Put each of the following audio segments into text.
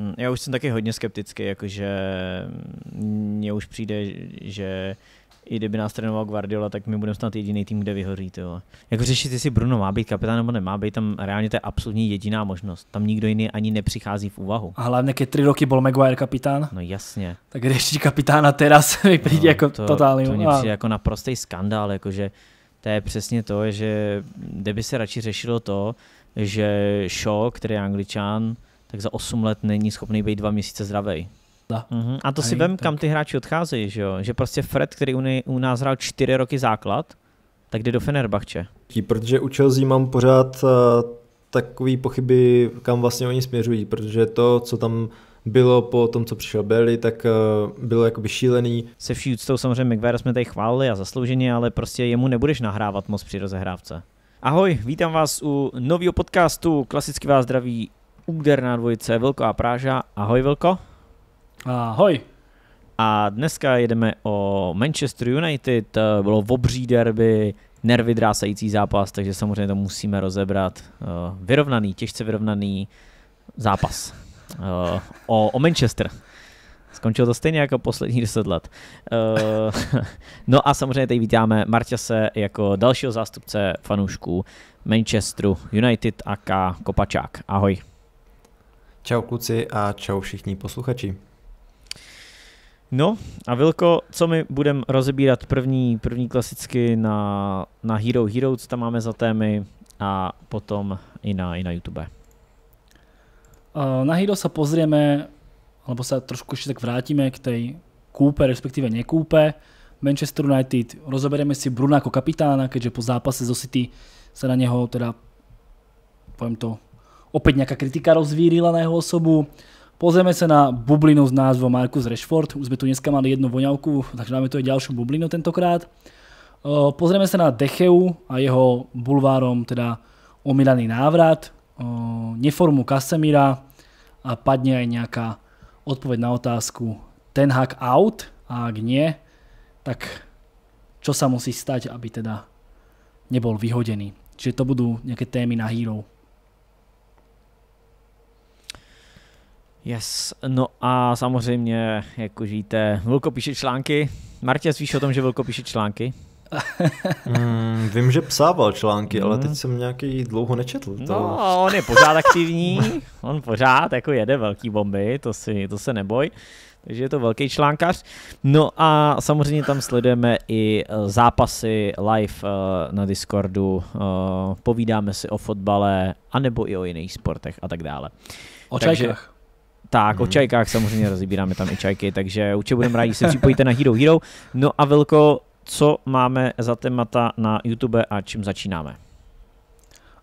Mm, já už jsem taky hodně skeptický, jakože mně už přijde, že i kdyby nás trénoval Guardiola, tak my budeme snad jediný tým, kde vyhoří. Tyhle. Jako řešit, jestli Bruno má být kapitán nebo nemá být, tam reálně to je absolutně jediná možnost. Tam nikdo jiný ani nepřichází v úvahu. A hlavně, když tři roky byl Maguire kapitán. No jasně. Tak když kapitána teraz mi no, přijde no, jako to, totální. To mě jako naprostý skandál, jakože to je přesně to, že kdyby se radši řešilo to, že Shaw, který je angličan, tak za 8 let není schopný být dva měsíce zdravý. Uh-huh. Mhm. A to Aj, si vem, tak. kam ty hráči odcházejí, že jo? Že prostě Fred, který u, nej, u nás hrál 4 roky základ, tak jde do Fenerbahče. Protože u Chelsea mám pořád uh, eh, takové pochyby, kam vlastně oni směřují, protože to, co tam bylo po tom, co přišel Belly, tak eh, bylo jakoby šílený. Se vší úctou samozřejmě McVair jsme tady chválili a zaslouženě, ale prostě jemu nebudeš nahrávat moc při rozehrávce. Ahoj, vítám vás u nového podcastu, klasicky vás zdraví Úder na dvojce, Vilko a Práža. Ahoj Vilko. Ahoj. A dneska jedeme o Manchester United, bylo v obří derby, nervy drásající zápas, takže samozřejmě to musíme rozebrat. Eh, vyrovnaný, těžce vyrovnaný zápas eh, o, o Manchester. Skončilo to stejně jako poslední deset let. Eh, no a samozřejmě tady vítáme Marťase jako dalšího zástupce fanoušků Manchesteru United a Kopačák. Ahoj. Čau kluci a čau všichni posluchači. No a Vilko, co my budeme rozebírat první, první klasicky na, na Hero Hero, co tam máme za témy a potom i na, i na YouTube. Na Hero se pozrieme, alebo se trošku ještě tak vrátime k té kúpe, respektive nekúpe. Manchester United, rozoberieme si Bruna jako kapitána, keďže po zápase z City se na něho teda, povím to, opäť nejaká kritika rozvírila na jeho osobu. Pozrieme sa na bublinu s názvom Marcus Rashford. Už sme tu dneska mali jednu voňavku, takže máme tu aj ďalšiu bublinu tentokrát. Eh, pozrieme sa na Decheu a jeho bulvárom teda omilaný návrat, eh, neformu Kasemira a padne aj nejaká odpoveď na otázku ten hack out a ak nie, tak čo sa musí stať, aby teda nebol vyhodený. Čiže to budú nejaké témy na hero. Yes, no a samozřejmě, už víte, Vilko píše články. Martě, víš o tom, že Vilko píše články? mm, vím, že psával články, mm. ale teď hmm. jsem nějaký dlouho nečetl. To... No, on je pořád aktivní, on pořád jako jede velký bomby, to, si, to se neboj. Takže je to velký článkař. No a samozřejmě tam sledujeme i eh, zápasy live eh, na Discordu, eh, povídáme si o fotbale, anebo i o jiných sportech a tak dále. O Takže, tak, hmm. o čajkách samozřejmě rozbíráme tam i čajky, takže určitě budeme rádi, se připojíte na Hero Hero. No a Vilko, co máme za témata na YouTube a čím začínáme?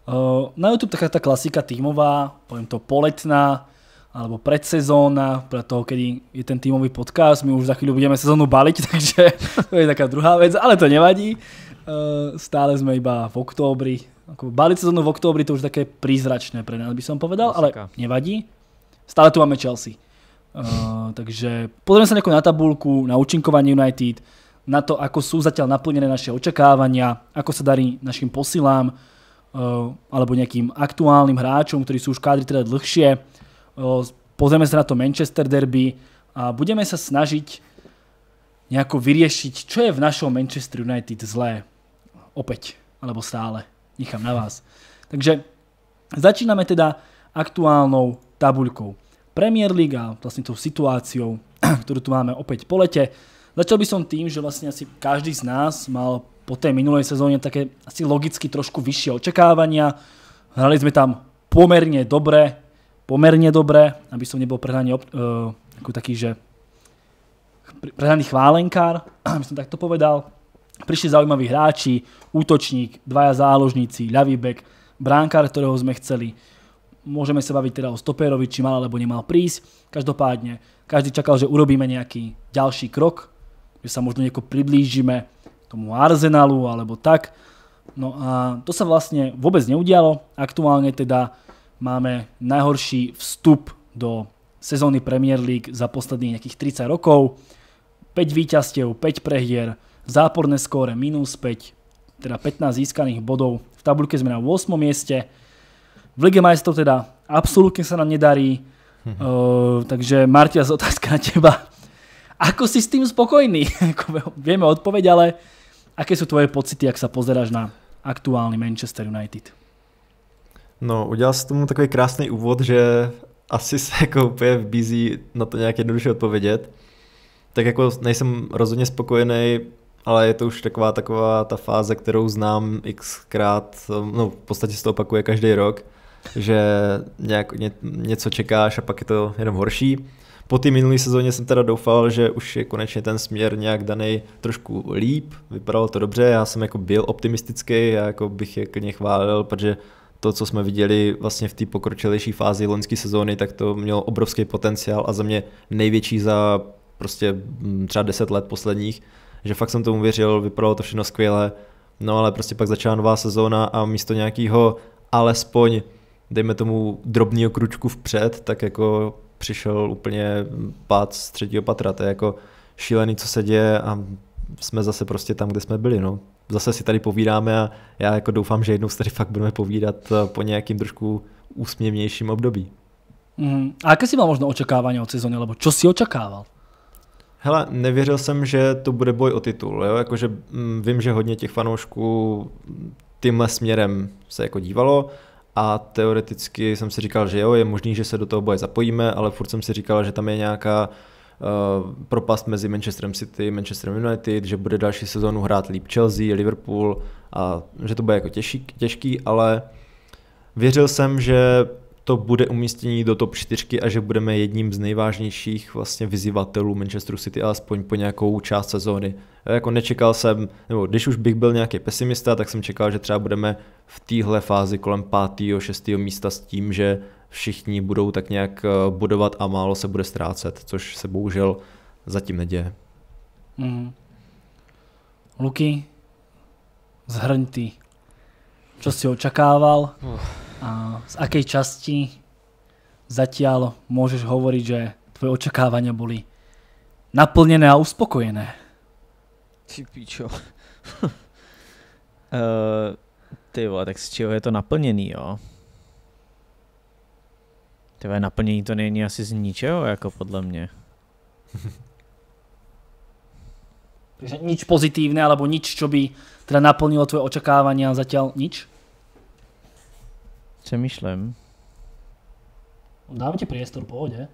Eh, na YouTube taká ta klasika týmová, povím to poletná, alebo predsezóna, pre toho, kedy je ten týmový podcast, my už za chvíľu budeme sezónu baliť, takže to je taká druhá vec, ale to nevadí. Eh, stále sme iba v októbri. Ako baliť sezónu v októbri to už také prízračné pre nás, by som povedal, klasika. ale nevadí stále tu máme Chelsea. Uh, takže pozrieme sa nejako na tabulku, na účinkovanie United, na to, ako sú zatiaľ naplnené naše očakávania, ako sa darí našim posilám, uh, alebo nejakým aktuálnym hráčom, ktorí sú už kádri teda dlhšie. Uh, eh, pozrieme sa na to Manchester derby a budeme sa snažiť nejako vyriešiť, čo je v našom Manchester United zlé. Opäť, alebo stále. Nechám na vás. Takže začíname teda aktuálnou tabuľkou. Premier Liga, vlastne tou situáciou, ktorú tu máme opäť po lete. Začal by som tým, že vlastne asi každý z nás mal po tej minulej sezóne také asi logicky trošku vyššie očakávania. Hrali sme tam pomerne dobre, pomerne dobre, aby som nebol prehnaný uh, ako taký, že prehnaný chválenkár, aby som takto povedal. Prišli zaujímaví hráči, útočník, dvaja záložníci, ľavý bek, bránkár, ktorého sme chceli, Môžeme sa baviť teda o stopérovi, či mal alebo nemal prísť. Každopádne, každý čakal, že urobíme nejaký ďalší krok, že sa možno nieko priblížime tomu Arsenalu alebo tak. No a to sa vlastne vôbec neudialo. Aktuálne teda máme najhorší vstup do sezóny Premier League za posledných nejakých 30 rokov. 5 výťastiev, 5 prehier, záporné skóre minus 5, teda 15 získaných bodov. V tabuľke sme na 8. mieste, v Lige majstrov teda absolútne sa nám nedarí. Mm-hmm. Uh, takže Martia, z otázka na teba. Ako si s tým spokojný? Jako Vieme odpoveď, ale aké sú tvoje pocity, ak sa pozeráš na aktuální Manchester United? No, udělal jsi tomu takový krásný úvod, že asi se jako úplně vbízí na to nějak jednoduše odpovědět. Tak jako nejsem rozhodně spokojený, ale je to už taková taková ta fáze, kterou znám xkrát, eh, no v podstatě se to opakuje každý rok že nějak ně, něco čekáš a pak je to jenom horší. Po té minulé sezóně jsem teda doufal, že už je konečně ten směr nějak daný trošku líp, vypadalo to dobře, já jsem jako byl optimistický, já jako bych je klidně chválil, protože to, co jsme viděli vlastně v té pokročilejší fázi loňské sezóny, tak to mělo obrovský potenciál a za mě největší za prostě mm, třeba 10 let posledních, že fakt jsem tomu věřil, vypadalo to všechno skvěle, no ale prostě pak začala nová sezóna a místo nějakého alespoň dejme tomu, drobný kručku vpřed, tak jako přišel úplně pád z třetího patra. To je jako šílený, co se děje a jsme zase prostě tam, kde jsme byli. No. Zase si tady povídáme a já jako doufám, že jednou se tady fakt budeme povídat po nějakým trošku úsměvnějším období. Mm. A jaké si má možno očekávání od sezóny, nebo co si očekával? Hele, nevěřil jsem, že to bude boj o titul. Jo? Jakože m, mm, vím, že hodně těch fanoušků tímhle směrem se jako dívalo a teoreticky jsem si říkal, že jo, je možný, že se do toho boje zapojíme, ale furt jsem si říkal, že tam je nějaká Uh, propast mezi Manchesterem City, Manchesterem United, že bude další sezónu hrát líp Chelsea, Liverpool a že to bude jako těžký, těžký ale věřil jsem, že to bude umístění do top 4 a že budeme jedním z nejvážnějších vlastně vyzývatelů Manchester City, alespoň po nějakou část sezóny. Jako nečekal jsem, nebo když už bych byl nějaký pesimista, tak jsem čekal, že třeba budeme v téhle fázi kolem 5. 6. místa s tím, že všichni budou tak nějak eh, budovat a málo se bude ztrácet, což se bohužel zatím neděje. Mm. Luky, zhrň ty. Co si očakával? Uh. A z akej časti zatiaľ môžeš hovoriť, že tvoje očakávania boli naplněné a uspokojené? Ty pičo. uh, ty vole, tak z čeho je to naplnený, jo? Ty naplnění to není asi z ničeho, jako podle mě. Takže nič pozitívne, alebo nič, čo by teda naplnilo tvoje očakávania, zatiaľ nič? Přemýšlím. Dám ti priestor, pohodě.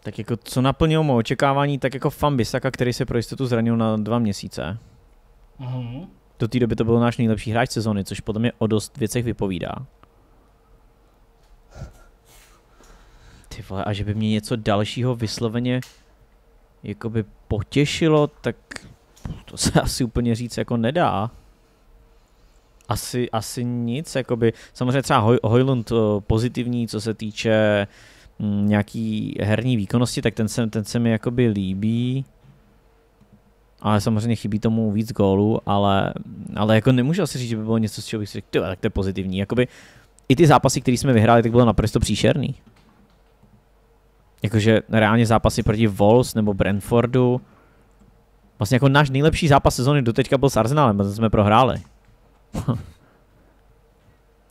Tak jako co naplnilo moje očekávání, tak jako Bisaka, který se pro jistotu zranil na dva měsíce. Mm-hmm. Do té doby to byl náš nejlepší hráč sezóny, což podle mě o dost věcech vypovídá. Ty vole, a že by mě něco dalšího vysloveně jakoby potěšilo, tak to se asi úplně říct jako nedá asi, asi nic, jakoby, samozřejmě třeba Hojlund eh, pozitivní, co se týče mm, nějaký herní výkonnosti, tak ten se, ten se mi jakoby líbí. Ale samozřejmě chybí tomu víc gólů, ale, ale jako nemůžu asi říct, že by bylo něco, z čeho bych si řekl, tak to je pozitivní. Jakoby i ty zápasy, které jsme vyhráli, tak bylo naprosto příšerný. Jakože reálně zápasy proti Wolves nebo Brentfordu. Vlastně jako náš nejlepší zápas sezóny doteďka byl s Arsenalem, a jsme prohráli.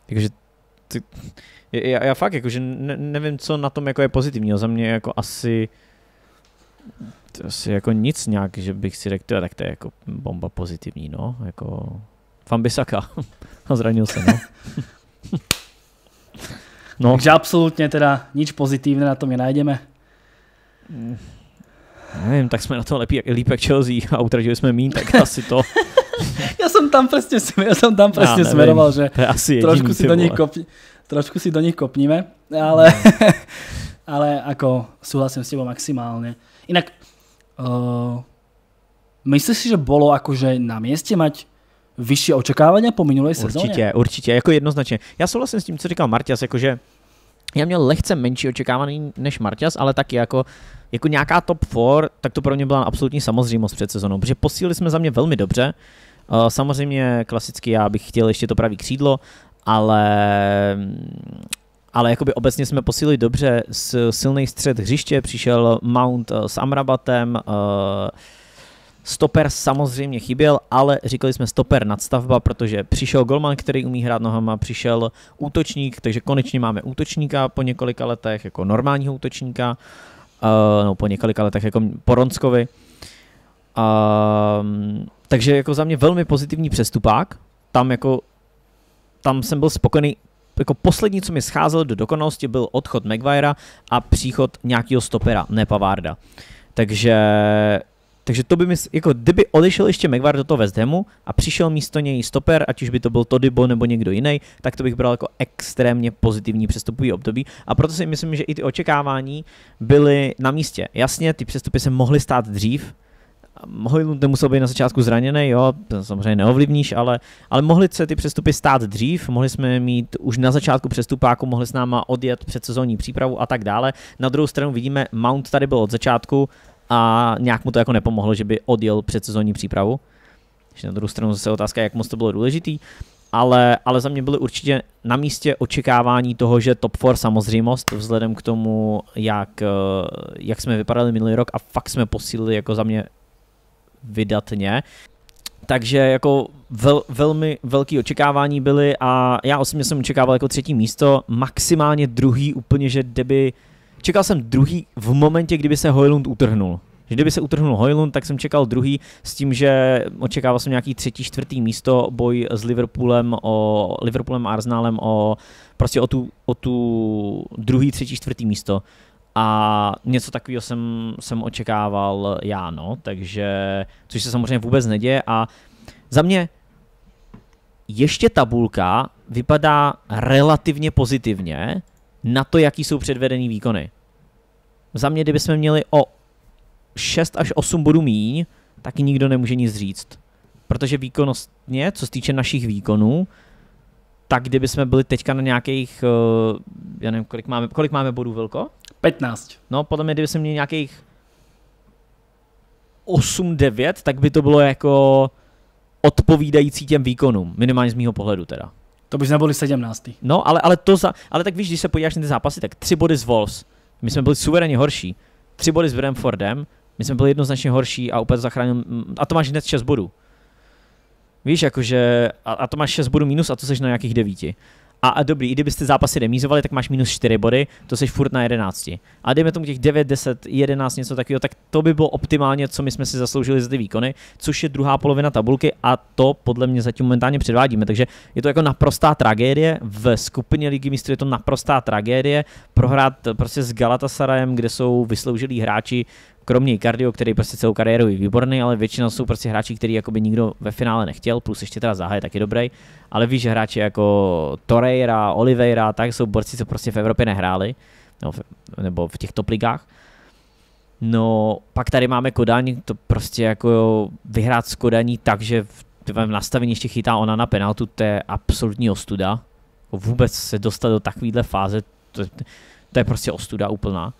Takže ty, já, já fakt jakože ne, nevím, co na tom jako je pozitivní. Za mě jako asi asi jako nic nějak, že bych si řekl, tak to je jako bomba pozitivní, no, jako fanbisaka. A zranil se, no. no. Takže absolutně teda nic pozitivné na tom nenajdeme. Mm. Nevím, tak jsme na to lepí, líp jak Chelsea a utratili jsme mín, tak asi to. ja som tam presne, ja som tam presne ja, smeroval, že to je asi trošku, si do nich kopni, trošku si do nich kopníme, ale, no. ale ako súhlasím s tebou maximálne. Inak, uh, eh, myslíš si, že bolo akože na mieste mať vyšší očekávania po minulé sezóně? Určitě, určitě, jako jednoznačně. Já souhlasím s tím, co říkal Martias, jakože já měl lehce menší očekávání než Martias, ale taky jako, jako nějaká top 4, tak to pro mě byla absolutní samozřejmost před sezonou, protože posílili jsme za mě velmi dobře, Eh, samozřejmě klasicky já bych chtěl ještě to pravý křídlo, ale ale jakoby obecně jsme posílili dobře s silný střed hřiště, přišel Mount eh, s Amrabatem, eh, Stoper samozřejmě chyběl, ale říkali jsme stoper nadstavba, protože přišel golman, který umí hrát nohama, přišel útočník, takže konečně máme útočníka po několika letech, jako normálního útočníka, uh, no, po několika letech jako po Ronskovi. A, ehm, takže jako za mě velmi pozitivní přestupák. Tam jako tam jsem byl spokojený. Jako poslední, co mi scházelo do dokonalosti, byl odchod Maguirea a příchod nějakého stopera, ne Pavarda. Takže takže to by mi, jako kdyby odešel ještě Megvar do toho West Hamu a přišel místo něj stoper, ať už by to byl Todibo nebo někdo jiný, tak to bych bral jako extrémně pozitivní přestupový období. A proto si myslím, že i ty očekávání byly na místě. Jasně, ty přestupy se mohly stát dřív, Hojlund nemusel být na začátku zraněný, jo, to samozřejmě neovlivníš, ale, ale mohly se ty přestupy stát dřív, mohli jsme mít už na začátku přestupáku, mohli s náma odjet předsezónní přípravu a tak dále. Na druhou stranu vidíme, Mount tady byl od začátku a nějak mu to jako nepomohlo, že by odjel předsezónní přípravu. Takže na druhou stranu zase otázka, jak moc to bylo důležitý ale, ale za mě byly určitě na místě očekávání toho, že top 4 samozřejmost, vzhledem k tomu, jak, eh, jak jsme vypadali minulý rok a fakt jsme posílili jako za mě vydatně. Takže jako vel, velmi velký očekávání byly a já osobně jsem očekával jako třetí místo, maximálně druhý úplně, že kdyby... Čekal jsem druhý v momentě, kdyby se Hojlund utrhnul. Že kdyby se utrhnul Hojlund, tak jsem čekal druhý s tím, že očekával jsem nějaký třetí, čtvrtý místo, boj s Liverpoolem, o, Liverpoolem a Arsenalem o prostě o tu, o tu druhý, třetí, čtvrtý místo. A něco takového jsem, jsem očekával já, no, takže, což se samozřejmě vůbec neděje a za mě ještě tabulka vypadá relativně pozitivně na to, jaký jsou předvedený výkony. Za mě, kdybychom měli o 6 až 8 bodů míň, tak nikdo nemůže nic říct. Protože výkonnostně, co se týče našich výkonů, tak kdybychom byli teďka na nějakých, eh, já nevím, kolik máme, kolik máme bodů, Vilko? 15. No, podle mě, kdyby jsem měl nějakých 8-9, tak by to bylo jako odpovídající těm výkonům, minimálně z mýho pohledu teda. To bys nebyli 17. No, ale, ale, to za, ale tak víš, když se podíváš na ty zápasy, tak tři body z Wolves, my jsme byli suverénně horší. Tři body s Bramfordem, my jsme byli jednoznačně horší a úplně zachránil, a to máš hned 6 bodů. Víš, jakože, a, a to máš 6 bodů minus a to seš na nějakých 9. A, a dobrý, i kdybyste zápasy remízovali, tak máš minus 4 body, to jsi furt na 11. A dejme tomu těch 9, 10, 11, něco takového, tak to by bylo optimálně, co my jsme si zasloužili za ty výkony, což je druhá polovina tabulky a to podle mě zatím momentálně předvádíme. Takže je to jako naprostá tragédie, v skupině Ligy mistrů je to naprostá tragédie, prohrát prostě s Galatasarayem, kde jsou vysloužilí hráči, kromě kardio, který prostě celou kariéru je výborný, ale většinou jsou prostě hráči, který by nikdo ve finále nechtěl, plus ještě teda Zaha je taky dobrý, ale víš, že hráči jako Torreira, Oliveira, tak jsou borci, co prostě v Evropě nehráli, no, nebo v těch top ligách. No, pak tady máme Kodaň, to prostě jako vyhrát s Kodaní tak, že v tvém nastavení ještě chytá ona na penaltu, to je absolutní ostuda. Vůbec se dostat do takovéhle fáze, to, to je prostě ostuda úplná.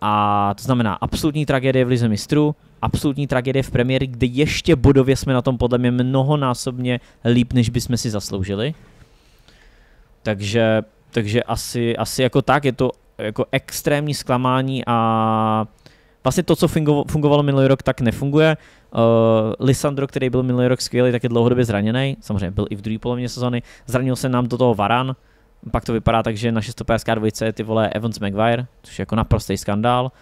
A to znamená absolutní tragédie v Lize mistrů, absolutní tragédie v premiéry, kde ještě bodově jsme na tom podle mě mnohonásobně líp, než bychom si zasloužili. Takže, takže asi, asi jako tak, je to jako extrémní zklamání a vlastně to, co fungovalo minulý rok, tak nefunguje. Uh, Lisandro, který byl minulý rok skvělý, tak je dlouhodobě zraněný. Samozřejmě byl i v druhé polovině sezóny. Zranil se nám do toho Varan, pak to vypadá tak, že na dvojice je ty vole Evans McGuire, což je jako naprostý skandál.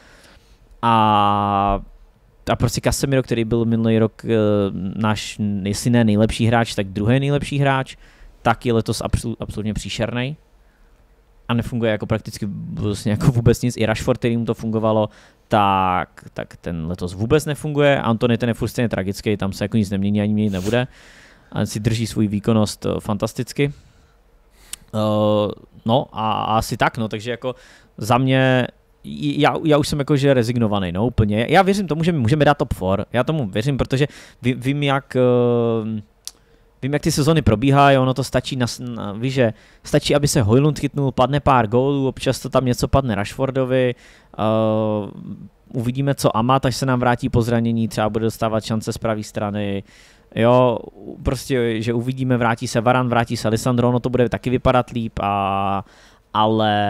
A, a prostě Casemiro, který byl minulý rok e, náš, jestli ne nejlepší hráč, tak druhý nejlepší hráč, tak je letos absol, absolutně příšerný. A nefunguje jako prakticky vlastně jako vůbec nic. I Rashford, který mu to fungovalo, tak, tak ten letos vůbec nefunguje. Antony ten je furt tragický, tam se jako nic nemění, ani měnit nebude. A si drží svůj výkonnost eh, fantasticky. Uh, no a, asi tak, no, takže jako za mě já, já už jsem jakože rezignovaný, no úplně. Já věřím tomu, že my můžeme dát top 4, já tomu věřím, protože ví, vím, jak uh, vím, jak ty sezony probíhají, ono to stačí, na, na, ví, že stačí, aby se Hojlund chytnul, padne pár gólů, občas to tam něco padne Rashfordovi, uh, uvidíme, co Amat, až se nám vrátí po zranění, třeba bude dostávat šance z pravé strany, uh, Jo, prostě, že uvidíme, vrátí se Varan, vrátí se Alessandro, no to bude taky vypadat líp, a, ale,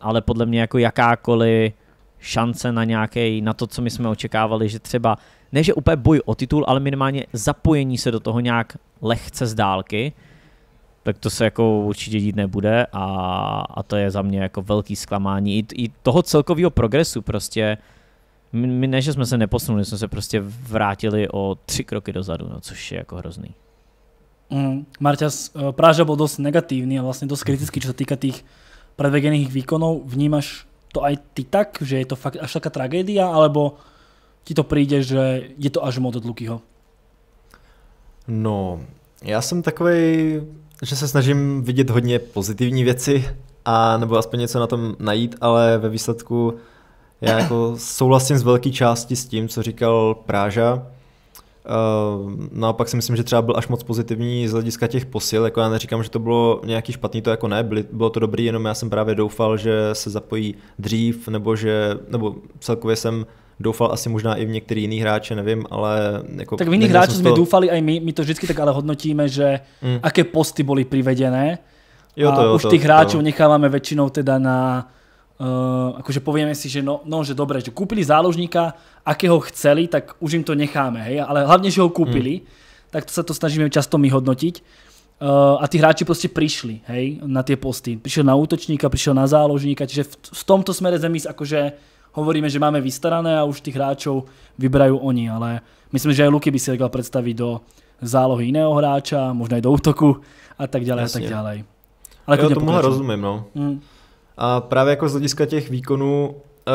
ale podle mě jako jakákoliv šance na nějaký, na to, co my jsme očekávali, že třeba, ne že úplně boj o titul, ale minimálně zapojení se do toho nějak lehce z dálky, tak to se jako určitě dít nebude a, a to je za mě jako velký zklamání i, i toho celkového progresu prostě, uh, my, ne, že jsme se neposunuli, jsme se prostě vrátili o tři kroky dozadu, no, což je jako hrozný. Mm, Marťas, eh, Práža byl dost negativní a vlastně dost kritický, mhm. co se týká těch predvedených výkonů. Vnímaš to aj ty tak, že je to fakt až taká tragédia, alebo ti to přijde, že je to až moc od Lukyho? No, já jsem takový, že se snažím vidět hodně pozitivní věci, a nebo aspoň něco na tom najít, ale ve výsledku já jako souhlasím z velké části s tím, co říkal Práža. Eh, naopak si myslím, že třeba byl až moc pozitivní z hlediska těch posil, jako já neříkám, že to bylo nějaký špatný, to jako ne, bylo to dobrý, jenom já jsem právě doufal, že se zapojí dřív, nebo že, nebo celkově jsem doufal asi možná i v některý jiný hráče, nevím, ale jako... Tak v jiných hráčů jsme to... doufali i my, my to vždycky tak ale hodnotíme, že mm. aké posty byly privedené. Jo, to, jo, a už to, těch hráčů necháváme většinou teda na Uh, akože povieme si, že no, no, že dobre, že kúpili záložníka, akého chceli, tak už im to necháme, hej, ale hlavne, že ho kúpili, hmm. tak to sa to snažíme často my hodnotiť. Uh, a tí hráči proste prišli, hej, na tie posty. Prišiel na útočníka, prišiel na záložníka, čiže v, v tomto smere zemís, akože hovoríme, že máme vystarané a už tých hráčov vyberajú oni, ale myslím, že aj Luky by si legal predstaviť do zálohy iného hráča, možno aj do útoku a tak ďalej Jasne. a tak ďalej. Ale jo, tomu rozumiem, no. Hmm. A právě jako z hlediska těch výkonů eh,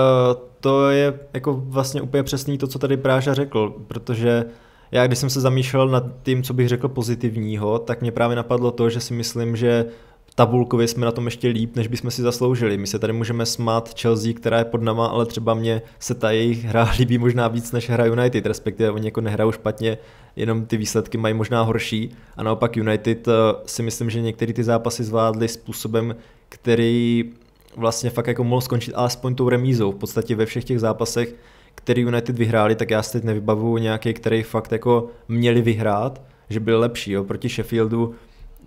to je jako vlastně úplně přesný to, co tady Práža řekl, protože já když jsem se zamýšlel nad tím, co bych řekl pozitivního, tak mě právě napadlo to, že si myslím, že tabulkově jsme na tom ještě líp, než bychom si zasloužili. My se tady můžeme smát Chelsea, která je pod nama, ale třeba mě se ta jejich hra líbí možná víc než hra United, respektive oni jako nehrajou špatně, jenom ty výsledky mají možná horší. A naopak United eh, si myslím, že některé ty zápasy zvládly způsobem, který vlastně fakt jako mohl skončit alespoň tou remízou. V podstatě ve všech těch zápasech, který United vyhráli, tak já si teď nevybavuju nějaký, který fakt jako měli vyhrát, že byl lepší, jo, proti Sheffieldu,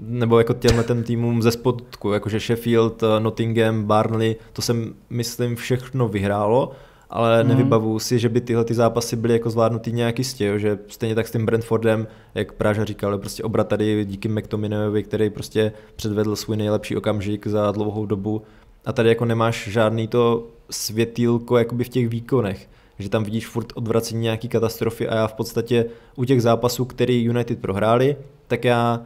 nebo jako těmhle ten týmům ze spodku, jakože Sheffield, eh, Nottingham, Barnley, to jsem myslím všechno vyhrálo, ale mm. nevybavuju si, že by tyhle ty zápasy byly jako zvládnutý nějak jistě, jo? že stejně tak s tím Brentfordem, jak Práža říkal, prostě obrat tady díky McTominayovi, který prostě předvedl svůj nejlepší okamžik za dlouhou dobu, a tady jako nemáš žádný to světýlko jakoby v těch výkonech že tam vidíš furt odvracení nějaký katastrofy a já v podstatě u těch zápasů, který United prohráli, tak já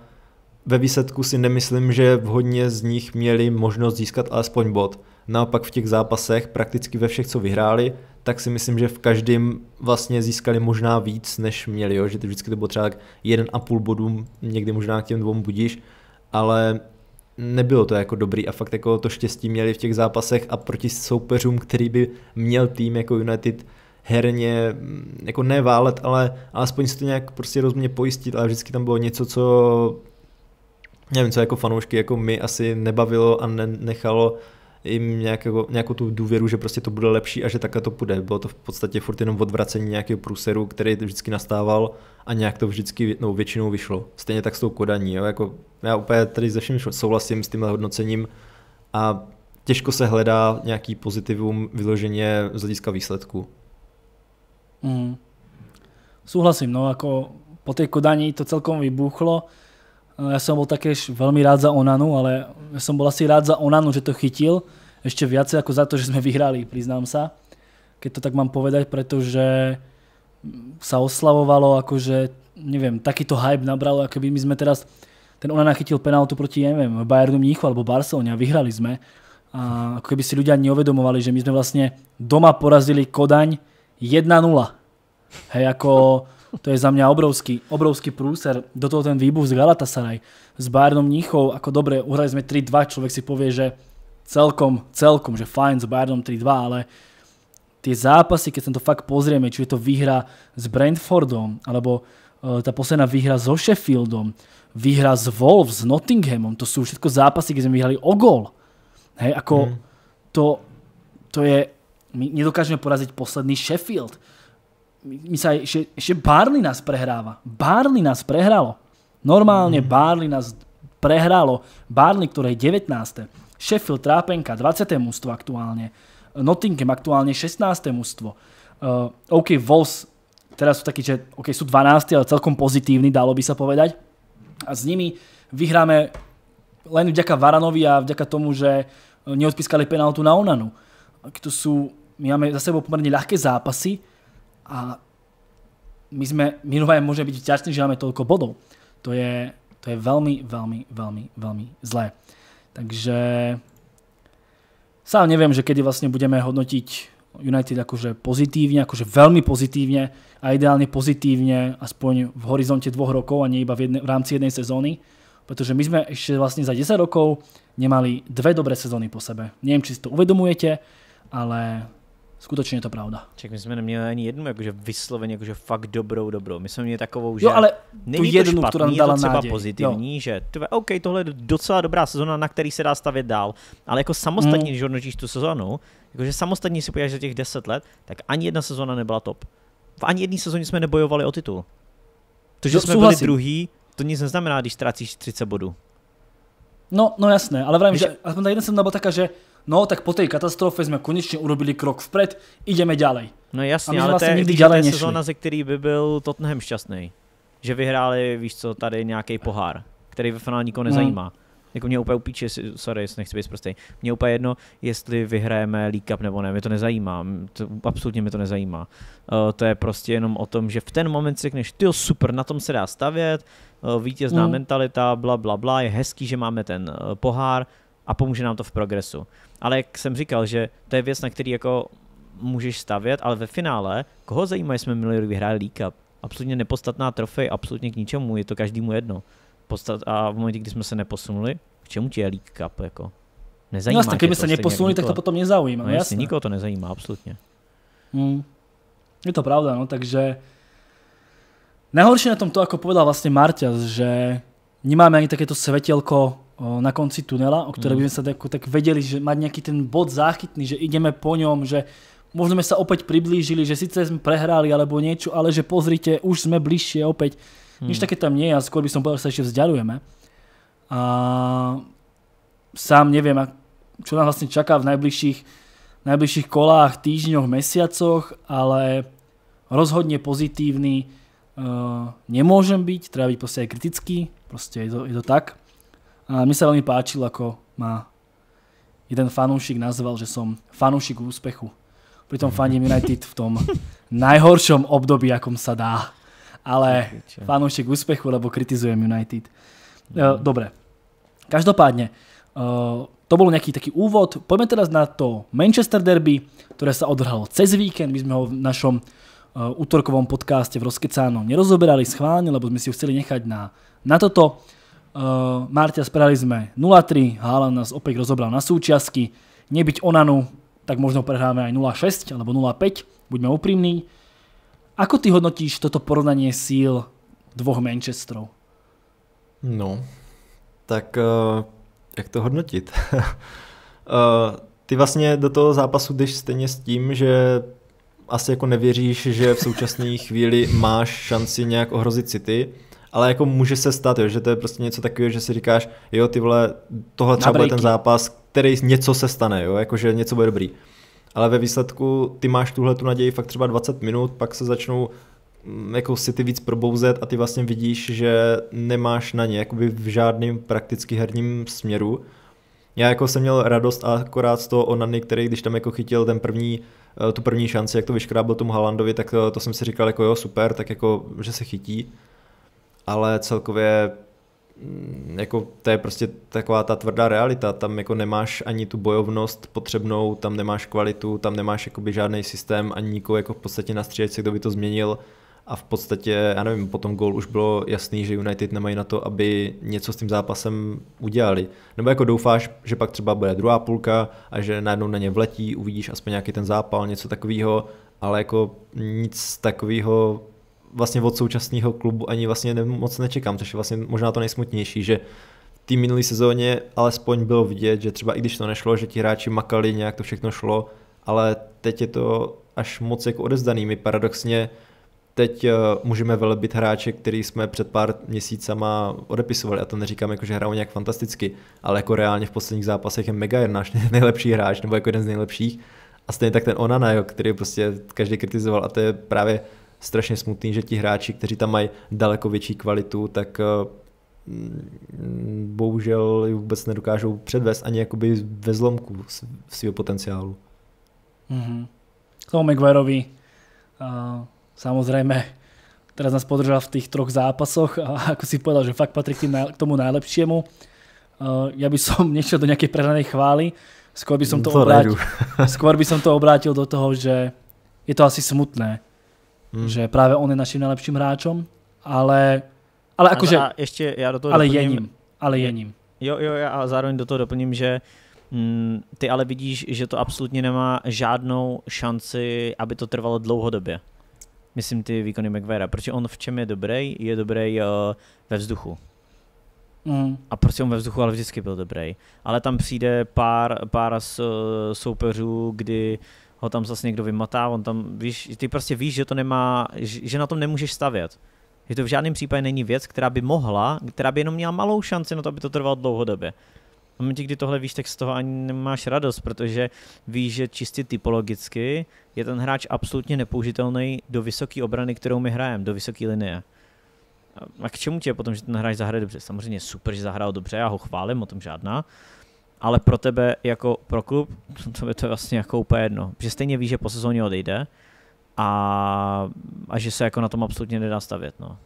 ve výsledku si nemyslím, že v hodně z nich měli možnost získat alespoň bod. Naopak v těch zápasech, prakticky ve všech, co vyhráli, tak si myslím, že v každém vlastně získali možná víc, než měli, jo? že to vždycky to bylo třeba jeden a půl bodů, někdy možná k těm dvou budíš, ale nebylo to jako dobrý a fakt jako to štěstí měli v těch zápasech a proti soupeřům, který by měl tým jako United herně, mm, jako neválet, ale alespoň se to nějak prostě rozumně pojistit, ale vždycky tam bylo něco, co nevím, co jako fanoušky, jako my asi nebavilo a nechalo jim nějakou, jako, nějakou tu důvěru, že prostě to bude lepší a že takhle to půjde. Bylo to v podstatě furt jenom odvracení nějakého průseru, který vždycky nastával a nějak to vždycky no, většinou vyšlo. Stejně tak s tou kodaní. Jo? Jako, já úplně tady se vším souhlasím s tímhle hodnocením a těžko se hledá nějaký pozitivum vyloženě z hlediska výsledku. Mm. Souhlasím, no jako po té kodaní to celkom vybuchlo. Já jsem byl také velmi rád za Onanu, ale ja som bol asi rád za Onanu, že to chytil, ešte viacej ako za to, že sme vyhrali, priznám sa. Keď to tak mám povedať, pretože sa oslavovalo, akože, neviem, takýto hype nabralo, ako by my sme teraz, ten ona chytil penáltu proti, neviem, Bayernu Mníchu alebo Barcelone a vyhrali sme. A ako keby si ľudia neuvedomovali, že my sme vlastne doma porazili Kodaň 1-0. Hej, ako to je za mňa obrovský, obrovský prúser. Do toho ten výbuch z Galatasaray s Bayernom Mníchov, ako dobre, uhrali sme 3-2, človek si povie, že celkom, celkom, že fajn s Bayernom 3-2, ale tie zápasy, keď sa to fakt pozrieme, či je to výhra s Brentfordom, alebo e, tá posledná výhra so Sheffieldom, výhra s Wolves, s Nottinghamom, to sú všetko zápasy, kde sme vyhrali o gol. Hej, ako mhm. to, to je, my nedokážeme poraziť posledný Sheffield. My, sa ešte, ešte Barney nás prehráva. Barney nás prehralo. Normálne Barley nás prehralo. Barley, ktoré je 19. Sheffield Trápenka, 20. mústvo aktuálne. Nottingham aktuálne 16. mústvo. Uh, eh, OK, Wolves teraz sú takí, že OK, sú 12, ale celkom pozitívni, dalo by sa povedať. A s nimi vyhráme len vďaka Varanovi a vďaka tomu, že neodpískali penaltu na Onanu. To sú, my máme za sebou pomerne ľahké zápasy a my sme, my môžeme byť vťačný, že máme toľko bodov. To je, to je veľmi, veľmi, veľmi, veľmi zlé. Takže sám neviem, že kedy vlastne budeme hodnotiť United akože pozitívne, akože veľmi pozitívne a ideálne pozitívne aspoň v horizonte dvoch rokov a nie iba v, jedne, v rámci jednej sezóny, pretože my sme ešte vlastne za 10 rokov nemali dve dobré sezóny po sebe. Neviem, či si to uvedomujete, ale skutečně je to pravda. Ček, my jsme neměli ani jednu, jakože vysloveně, jakože fakt dobrou, dobrou. My jsme měli takovou, že jo, ale není tu jednu, to špatný, která nám dala je to třeba náděj. pozitivní, jo. že tve, OK, tohle je docela dobrá sezona, na který se dá stavět dál, ale jako samostatně, mm. když hodnotíš tu sezonu, jakože samostatně si podíváš za těch 10 let, tak ani jedna sezona nebyla top. V ani jedné sezóně jsme nebojovali o titul. To, že jo, jsme souhlasím. byli druhý, to nic neznamená, když ztrácíš 30 bodů. No, no jasné, ale vrajím, že aspoň jeden som bol taká, že no tak po tej katastrofe jsme konečně urobili krok vpred, ideme ďalej. No jasně, ale vlastně to je, nikdy to je sezóna, ze který by byl Tottenham šťastný. Že vyhráli, víš co, tady nějaký pohár, který ve finále nikoho hmm. nezajímá. Hmm. Jako mě úplně upíče, sorry, nechci být prostě. Mě úplně jedno, jestli vyhrajeme League Cup nebo ne, mě to nezajímá, to, absolutně mě to nezajímá. Uh, to je prostě jenom o tom, že v ten moment si řekneš, ty super, na tom se dá stavět, uh, vítězná mm. mentalita, bla, bla, bla, je hezký, že máme ten uh, pohár a pomůže nám to v progresu. Ale jak jsem říkal, že to je věc, na který jako můžeš stavět, ale ve finále, koho zajímá, jsme minulý rok vyhráli League Cup? Absolutně nepostatná trofej, absolutně k ničemu, je to každému jedno podstat, a v momentě, kdy jsme se neposunuli, k čemu ti je League Cup, jako? No nezajímá no, taky kdyby se neposunuli, tak to potom nezajímá. No, no, jasně, jasně, nikoho to nezajímá, absolutně. Hmm. Je to pravda, no, takže nehorší na tom to, jako povedal vlastně Marta, že nemáme ani takéto svetelko na konci tunela, o které hmm. bychom by sme sa tak, jako tak vedeli, že mať nějaký ten bod záchytný, že ideme po ňom, že možno sme sa opäť priblížili, že sice sme prehráli alebo niečo, ale že pozrite, už sme bližšie opäť. Nič hmm. také tam nie je a skôr by som povedal, že sa ešte vzdialujeme. A sám neviem, čo nás vlastne čaká v najbližších, najbližších kolách, týždňoch, mesiacoch, ale rozhodne pozitívny uh, eh, nemôžem byť, treba byť proste aj kritický, proste je to, je to tak. A mne sa veľmi páčilo, ako ma jeden fanúšik nazval, že som fanúšik úspechu. Pritom faním United v tom najhoršom období, akom sa dá ale fanoušek úspěchu, lebo kritizujem United. Mm. Eh, Dobre. Každopádně, eh, to bol nejaký taký úvod. Poďme teraz na to Manchester derby, ktoré sa odhralo cez víkend. My sme ho v našom eh, útorkovom podcaste v Rozkecáno nerozoberali schválne, lebo sme si ho chceli nechať na, na toto. Uh, Marťa spravili sme 0-3, Haaland nás opäť rozobral na súčiastky. Nebyť Onanu, tak možno prehráme aj 0-6 alebo 0-5, buďme úprimní. Ako ty hodnotíš toto porovnanie síl dvoch Manchesterov? No, tak uh, jak to hodnotit? uh, ty vlastně do toho zápasu jdeš stejně s tím, že asi jako nevěříš, že v současné chvíli máš šanci nějak ohrozit City, ale jako může se stát, jo, že to je prostě něco takového, že si říkáš, jo ty vole, tohle třeba bude ten zápas, který něco se stane, jo, jakože něco bude dobrý ale ve výsledku ty máš tuhle tu naději fakt třeba 20 minut, pak se začnou mm, jako si ty víc probouzet a ty vlastně vidíš, že nemáš na ně jakoby v žádným prakticky herním směru. Já jako jsem měl radost a akorát z toho Onany, který když tam jako chytil ten první, eh, tu první šanci, jak to vyškrábil tomu Halandovi, tak to, eh, to jsem si říkal jako jo super, tak jako, že se chytí. Ale celkově Mm, jako to je prostě taková ta tvrdá realita, tam jako nemáš ani tu bojovnost potřebnou, tam nemáš kvalitu, tam nemáš jakoby žádný systém ani nikoho jako v podstatě na střídačce, kdo by to změnil a v podstatě, já nevím, po tom gól už bylo jasný, že United nemají na to, aby něco s tím zápasem udělali. Nebo jako doufáš, že pak třeba bude druhá půlka a že najednou na ně vletí, uvidíš aspoň nějaký ten zápal, něco takového, ale jako nic takového vlastně od současného klubu ani vlastně moc nečekám, což je vlastně možná to nejsmutnější, že té minulé sezóně alespoň bylo vidět, že třeba i když to nešlo, že ti hráči makali, nějak to všechno šlo, ale teď je to až moc jako odezdaný. My paradoxně teď eh, můžeme velebit hráče, který jsme před pár měsícama odepisovali. A to neříkám, jako, že hrajou nějak fantasticky, ale jako reálně v posledních zápasech je Megajer náš nejlepší hráč, nebo jako jeden z nejlepších. A stejně tak ten Onana, který prostě každý kritizoval. A to je právě strašně smutný, že ti hráči, kteří tam mají daleko větší kvalitu, tak eh, mm, bohužel ji vůbec nedokážou předvést ani jakoby ve zlomku svého potenciálu. Mm-hmm. K tomu Maguireovi uh, teraz nás podržal v těch troch zápasoch a jako si povedal, že fakt patří k, tomu nejlepšímu. Uh, eh, bych by som nešel do nějaké prehranej chvály, skôr by som no to, to obrátil, skôr by som to obrátil do toho, že je to asi smutné, Hmm. Že právě on je naším nejlepším hráčem, ale, ale jakože... A, ještě já do toho ale doplním, je ním, ale je ním. Jo, jo, já a zároveň do toho doplním, že mm, ty ale vidíš, že to absolutně nemá žádnou šanci, aby to trvalo dlouhodobě. Myslím ty výkony McVera, protože on v čem je dobrý, je dobrý uh, ve vzduchu. Mm. A prostě on ve vzduchu ale vždycky byl dobrý. Ale tam přijde pár, pár eh, soupeřů, kdy ho tam zase někdo vymatá, on tam, víš, ty prostě víš, že to nemá, že na tom nemůžeš stavět. Že to v žádném případě není věc, která by mohla, která by jenom měla malou šanci na to, aby to trvalo dlouhodobě. V momentě, kdy tohle víš, tak z toho ani nemáš radost, protože víš, že čistě typologicky je ten hráč absolutně nepoužitelný do vysoké obrany, kterou my hrajeme, do vysoké linie. A k čemu tě potom, že ten hráč zahraje dobře? Samozřejmě super, že zahrál dobře, já ho chválím, o tom žádná ale pro tebe jako pro klub, to by to vlastně jako úplně jedno. Že stejně víš, že po sezóně odejde a, a že se jako na tom absolutně nedá stavět. No.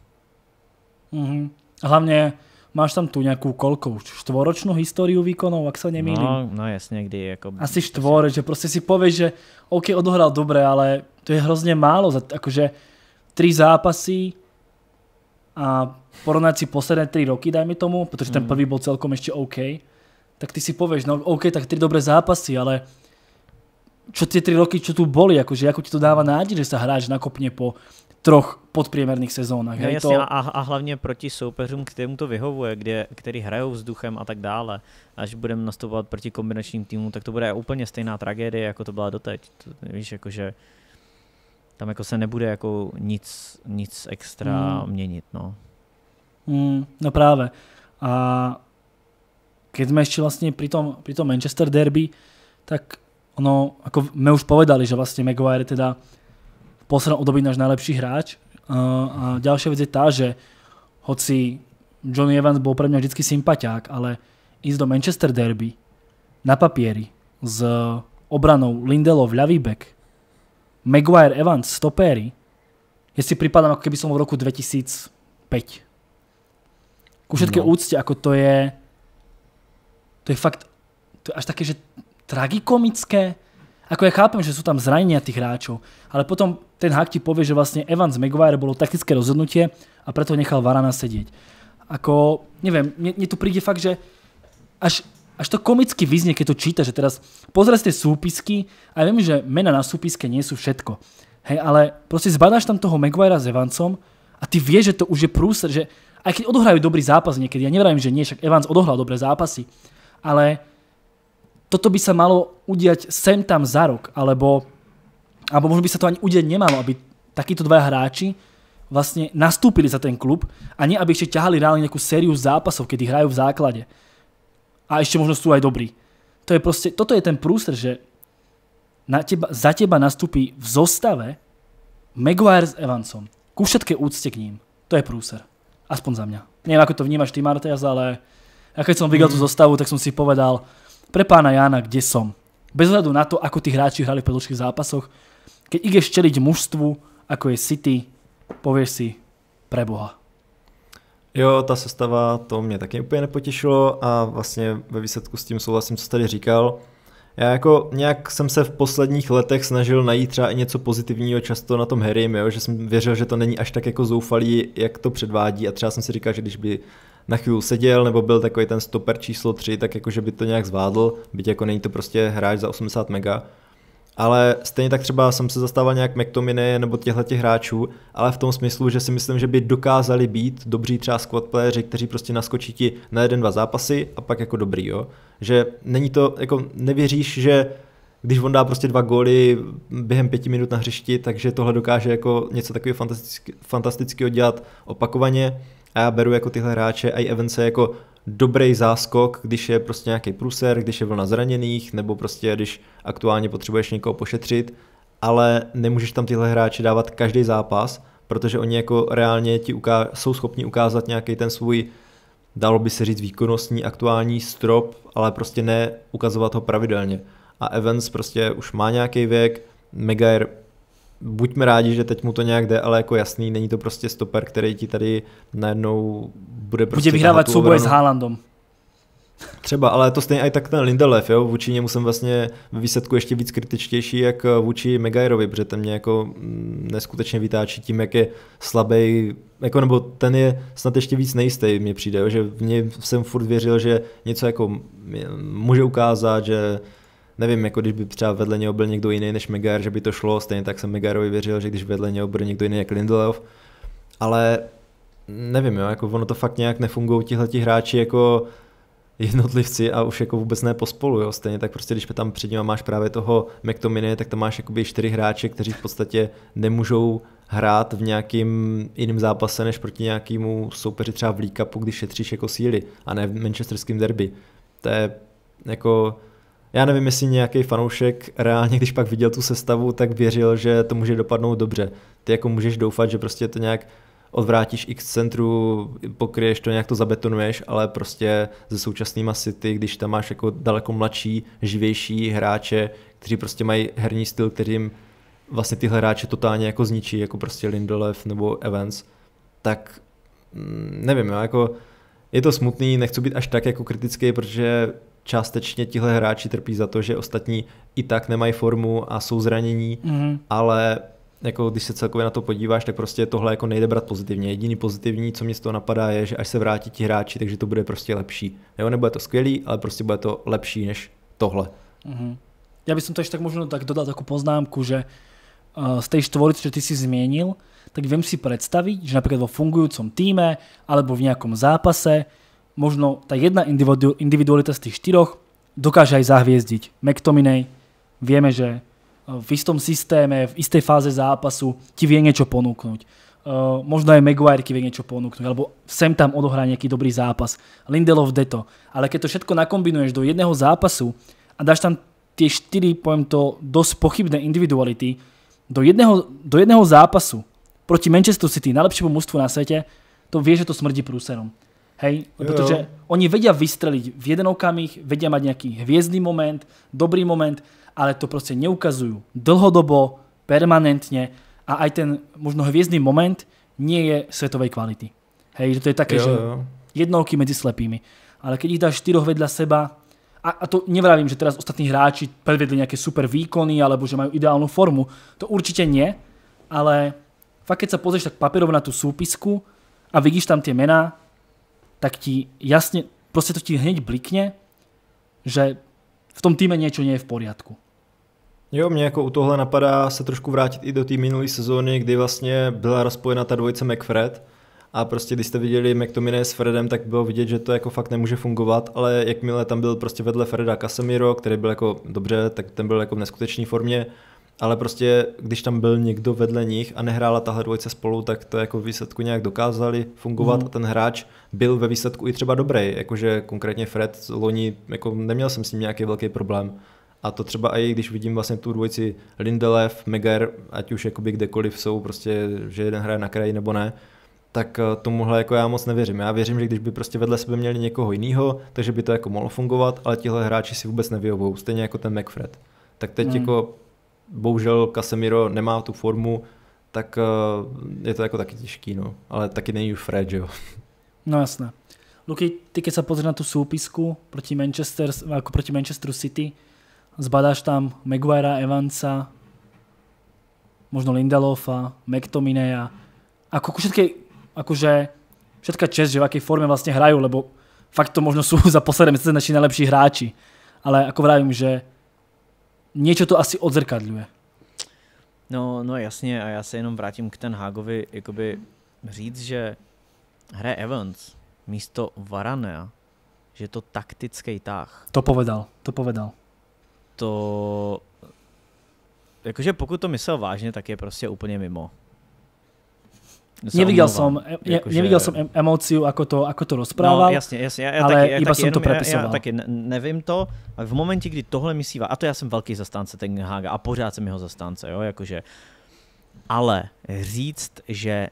Mm-hmm. Hlavně máš tam tu nějakou kolkou, čtvoročnou historii výkonů, jak se nemýlím. No, no jasně, kdy jako... Asi čtvor, že prostě si pověš, že OK, odohral dobré, ale to je hrozně málo, jakože tři zápasy a porovnat si posledné tři roky, dajme tomu, protože mm. ten mhm. prvý byl celkom ještě OK tak ty si povieš, no OK, tak tri dobré zápasy, ale čo tie tri roky, čo tu boli, akože ako ti to dáva nádej, že sa hráč nakopne po troch podpriemerných sezónách. No ja, to... a, a hlavně proti soupeřům, kterým to vyhovuje, kde, ktorí hrajú vzduchem a tak dále. Až budeme nastupovať proti kombinačným týmu, tak to bude úplně stejná tragédie, jako to byla doteď. To, víš, jakože tam jako se nebude jako nic, nic extra mm. měnit. No. Mm, no práve. A keď sme ešte vlastne pri tom, pri tom Manchester derby, tak ono, ako sme už povedali, že vlastne Maguire je teda v poslednom období náš najlepší hráč. Uh, a ďalšia vec je tá, že hoci Johnny Evans bol pre mňa vždycky sympatiák, ale ísť do Manchester derby na papieri s obranou Lindelov ľavý back, Maguire Evans stopéry, ja si pripadám, ako keby som v roku 2005. Ku všetké no. úcte, ako to je to je fakt to je až také, že tragikomické. Ako ja chápem, že sú tam zranenia tých hráčov, ale potom ten hák ti povie, že vlastne Evans Maguire bolo taktické rozhodnutie a preto nechal Varana sedieť. Ako, neviem, mne, mne tu príde fakt, že až, až to komicky vyznie, keď to číta, že teraz pozrieš tie súpisky a ja viem, že mena na súpiske nie sú všetko. Hej, ale proste zbadáš tam toho Maguirea s Evansom a ty vieš, že to už je prúser, že aj keď odohrajú dobrý zápas niekedy, ja nevím, že nie, však Evans odohral dobré zápasy, ale toto by sa malo udiať sem tam za rok, alebo, alebo možno by sa to ani udiať nemalo, aby takíto dva hráči vlastne nastúpili za ten klub a nie aby ešte ťahali reálne nejakú sériu zápasov, kedy hrajú v základe. A ešte možno sú aj dobrí. To je proste, toto je ten prúster, že na teba, za teba nastúpi v zostave Maguire s Evansom. Ku všetké úcte k ním. To je prúser. Aspoň za mňa. Neviem, ako to vnímaš ty, Martias, ale a keď som videl mm. tú zostavu, tak som si povedal, pre pána Jana, kde som? Bez hľadu na to, ako tí hráči hrali v predložných zápasoch, keď ideš čeliť mužstvu, ako je City, povieš si, Boha. Jo, ta sestava, to mě taky úplně nepotěšilo a vlastně ve výsledku s tím souhlasím, co tady říkal. Já jako nějak jsem se v posledních letech snažil najít třeba i něco pozitivního často na tom Harrym, jo? že jsem věřil, že to není až tak jako zoufalý, jak to předvádí a třeba jsem si říkal, že když by na chvíli seděl nebo byl takový ten stoper číslo 3, tak jakože by to nějak zvládl, byť jako není to prostě hráč za 80 mega. Ale stejně tak třeba jsem se zastával nějak McTominay nebo těchto těch hráčů, ale v tom smyslu, že si myslím, že by dokázali být dobří třeba squad playeri, kteří prostě naskočí ti na jeden, dva zápasy a pak jako dobrý, jo. Že není to, jako nevěříš, že když on dá prostě dva góly během pěti minut na hřišti, takže tohle dokáže jako něco takového fantastického dělat opakovaně a já beru jako tyhle hráče a i Evance jako dobrý záskok, když je prostě nějaký pruser, když je vlna zraněných, nebo prostě když aktuálně potřebuješ někoho pošetřit, ale nemůžeš tam tyhle hráče dávat každý zápas, protože oni jako reálně ti uká- jsou schopni ukázat nějaký ten svůj dalo by se říct výkonnostní aktuální strop, ale prostě ne ukazovat ho pravidelně. A Evans prostě už má nějaký věk, Megair buďme rádi, že teď mu to nějak jde, ale jako jasný, není to prostě stoper, který ti tady najednou bude prostě... Bude vyhrávat souboje s Haalandom. Třeba, ale to stejně i tak ten Lindelef, jo, vůči němu jsem vlastně v výsledku ještě víc kritičtější, jak eh, vůči Megajerovi, protože ten mě jako mm, neskutečně vytáčí tím, jak je slabý, jako nebo ten je snad ještě víc nejistý, mně přijde, jo, že v něm jsem furt věřil, že něco jako může ukázat, že nevím, jako když by třeba vedle něho byl někdo jiný než Megar, že by to šlo, stejně tak jsem Megarovi věřil, že když vedle něho byl někdo jiný jak Lindelof, ale nevím, jo, jako ono to fakt nějak nefungují tihleti hráči jako jednotlivci a už jako vůbec ne pospolu, jo. Stejně tak prostě, když tam před ním máš právě toho McTominay, tak tam máš jakoby čtyři hráče, kteří v podstatě nemůžou hrát v nějakým jiném zápase než proti nějakému soupeři třeba v League Cupu, když šetříš jako síly a ne v manchesterském derby. To je jako já nevím, jestli nějaký fanoušek reálně, když pak viděl tu sestavu, tak věřil, že to může dopadnout dobře. Ty jako můžeš doufat, že prostě to nějak odvrátíš x centru, pokryješ to, nějak to zabetonuješ, ale prostě se současnýma City, když tam máš jako daleko mladší, živější hráče, kteří prostě mají herní styl, kterým vlastně tyhle hráče totálně jako zničí, jako prostě Lindelof nebo Evans, tak mm, nevím, jo, jako je to smutný, nechci být až tak jako kritický, protože částečně tihle hráči trpí za to, že ostatní i tak nemají formu a jsou zranění, mm-hmm. ale jako když se celkově na to podíváš, tak prostě tohle jako nejde brát pozitivně. Jediný pozitivní, co mě z toho napadá, je, že až se vrátí ti hráči, takže to bude prostě lepší. Jo, nebude to skvělý, ale prostě bude to lepší než tohle. Mm-hmm. Já bych to ještě tak možno tak dodal takovou poznámku, že eh, z té štvorice, čo ty si změnil, tak vím si představit, že například vo fungujícím týme alebo v nějakom zápase možno tá jedna individualita z tých štyroch dokáže aj zahviezdiť. McTominay, vieme, že e, v istom systéme, v istej fáze zápasu ti vie niečo ponúknuť. Uh, možno aj Maguire ti vie niečo ponúknuť, alebo sem tam odohrá nejaký dobrý zápas. Lindelov deto. Ale keď to všetko nakombinuješ do jedného zápasu a dáš tam tie štyri, poviem to, dosť pochybné individuality do jedného, do jedného zápasu proti Manchester City, najlepšiemu mužstvu na svete, to vie, že to smrdí prúserom. Hej, jo, protože oni vedia vystreliť v jeden okamih, vedia mať nejaký hviezdný moment, dobrý moment, ale to proste neukazujú dlhodobo, permanentne a aj ten možno hviezdný moment nie je svetovej kvality. Hej, že to je také, jo, že jo. jednovky medzi slepými. Ale keď ich dáš štyroch vedľa seba, a, a to nevravím, že teraz ostatní hráči predvedli nejaké super výkony alebo že majú ideálnu formu, to určite nie, ale fakt keď sa pozrieš tak papierov na tú súpisku a vidíš tam tie mená, tak ti jasne, proste to ti hneď blikne, že v tom týme niečo nie je v poriadku. Jo, mě jako u tohle napadá se trošku vrátit i do té minulé sezóny, kdy vlastně byla rozpojena ta dvojice McFred a prostě když jste viděli McTominay s Fredem, tak bylo vidět, že to jako fakt nemůže fungovat, ale jakmile tam byl prostě vedle Freda Casemiro, který byl jako dobře, tak ten byl jako v neskutečné formě, ale prostě když tam byl někdo vedle nich a nehrála tahle dvojce spolu, tak to jako v výsledku nějak dokázali fungovat mm. a ten hráč byl ve výsledku i třeba dobrý, jakože konkrétně Fred loni, jako neměl jsem s ním nějaký velký problém. A to třeba i když vidím vlastně tu dvojici Lindelev, Meger, ať už jakoby kdekoliv jsou, prostě, že jeden hraje na kraji nebo ne, tak eh, tomuhle jako já moc nevěřím. Já věřím, že když by prostě vedle sebe měli někoho jiného, takže by to jako mohlo fungovat, ale tihle hráči si vůbec nevyhovují, stejně jako ten McFred. Tak teď hmm. jako bohužel Casemiro nemá tu formu, tak eh, je to jako taky těžký, no. Ale taky není už Fred, jo. No jasné. Luky, ty keď se pozrieš na tu súpisku proti, Manchester, jako proti Manchesteru City, zbadáš tam Maguirea, Evansa, možno Lindelofa, McTominaya, ako ku všetkej, akože všetka čest, že v jaké forme vlastně hrajú, lebo fakt to možno sú za posledné mesiace naši najlepší hráči. Ale ako vravím, že Něco to asi odzrkadluje. No, no jasně a já se jenom vrátím k ten Hagovi, jakoby říct, že hraje Evans místo Varanea, že to taktický tah. To povedal, to povedal. To, jakože pokud to myslel vážně, tak je prostě úplně mimo. E, e, neviděl jsem, jako, neviděl že... jsem emóciu, ako to, ako to rozprával, no, jasně, jasně. Já, já ale taky, já iba taky, jsem to prepisoval. Já, já taky nevím to, ale v momentě, kdy tohle mi sívá, a to já jsem velký zastánce Ten Haga a pořád jsem jeho zastánce, jo, jakože, ale říct, že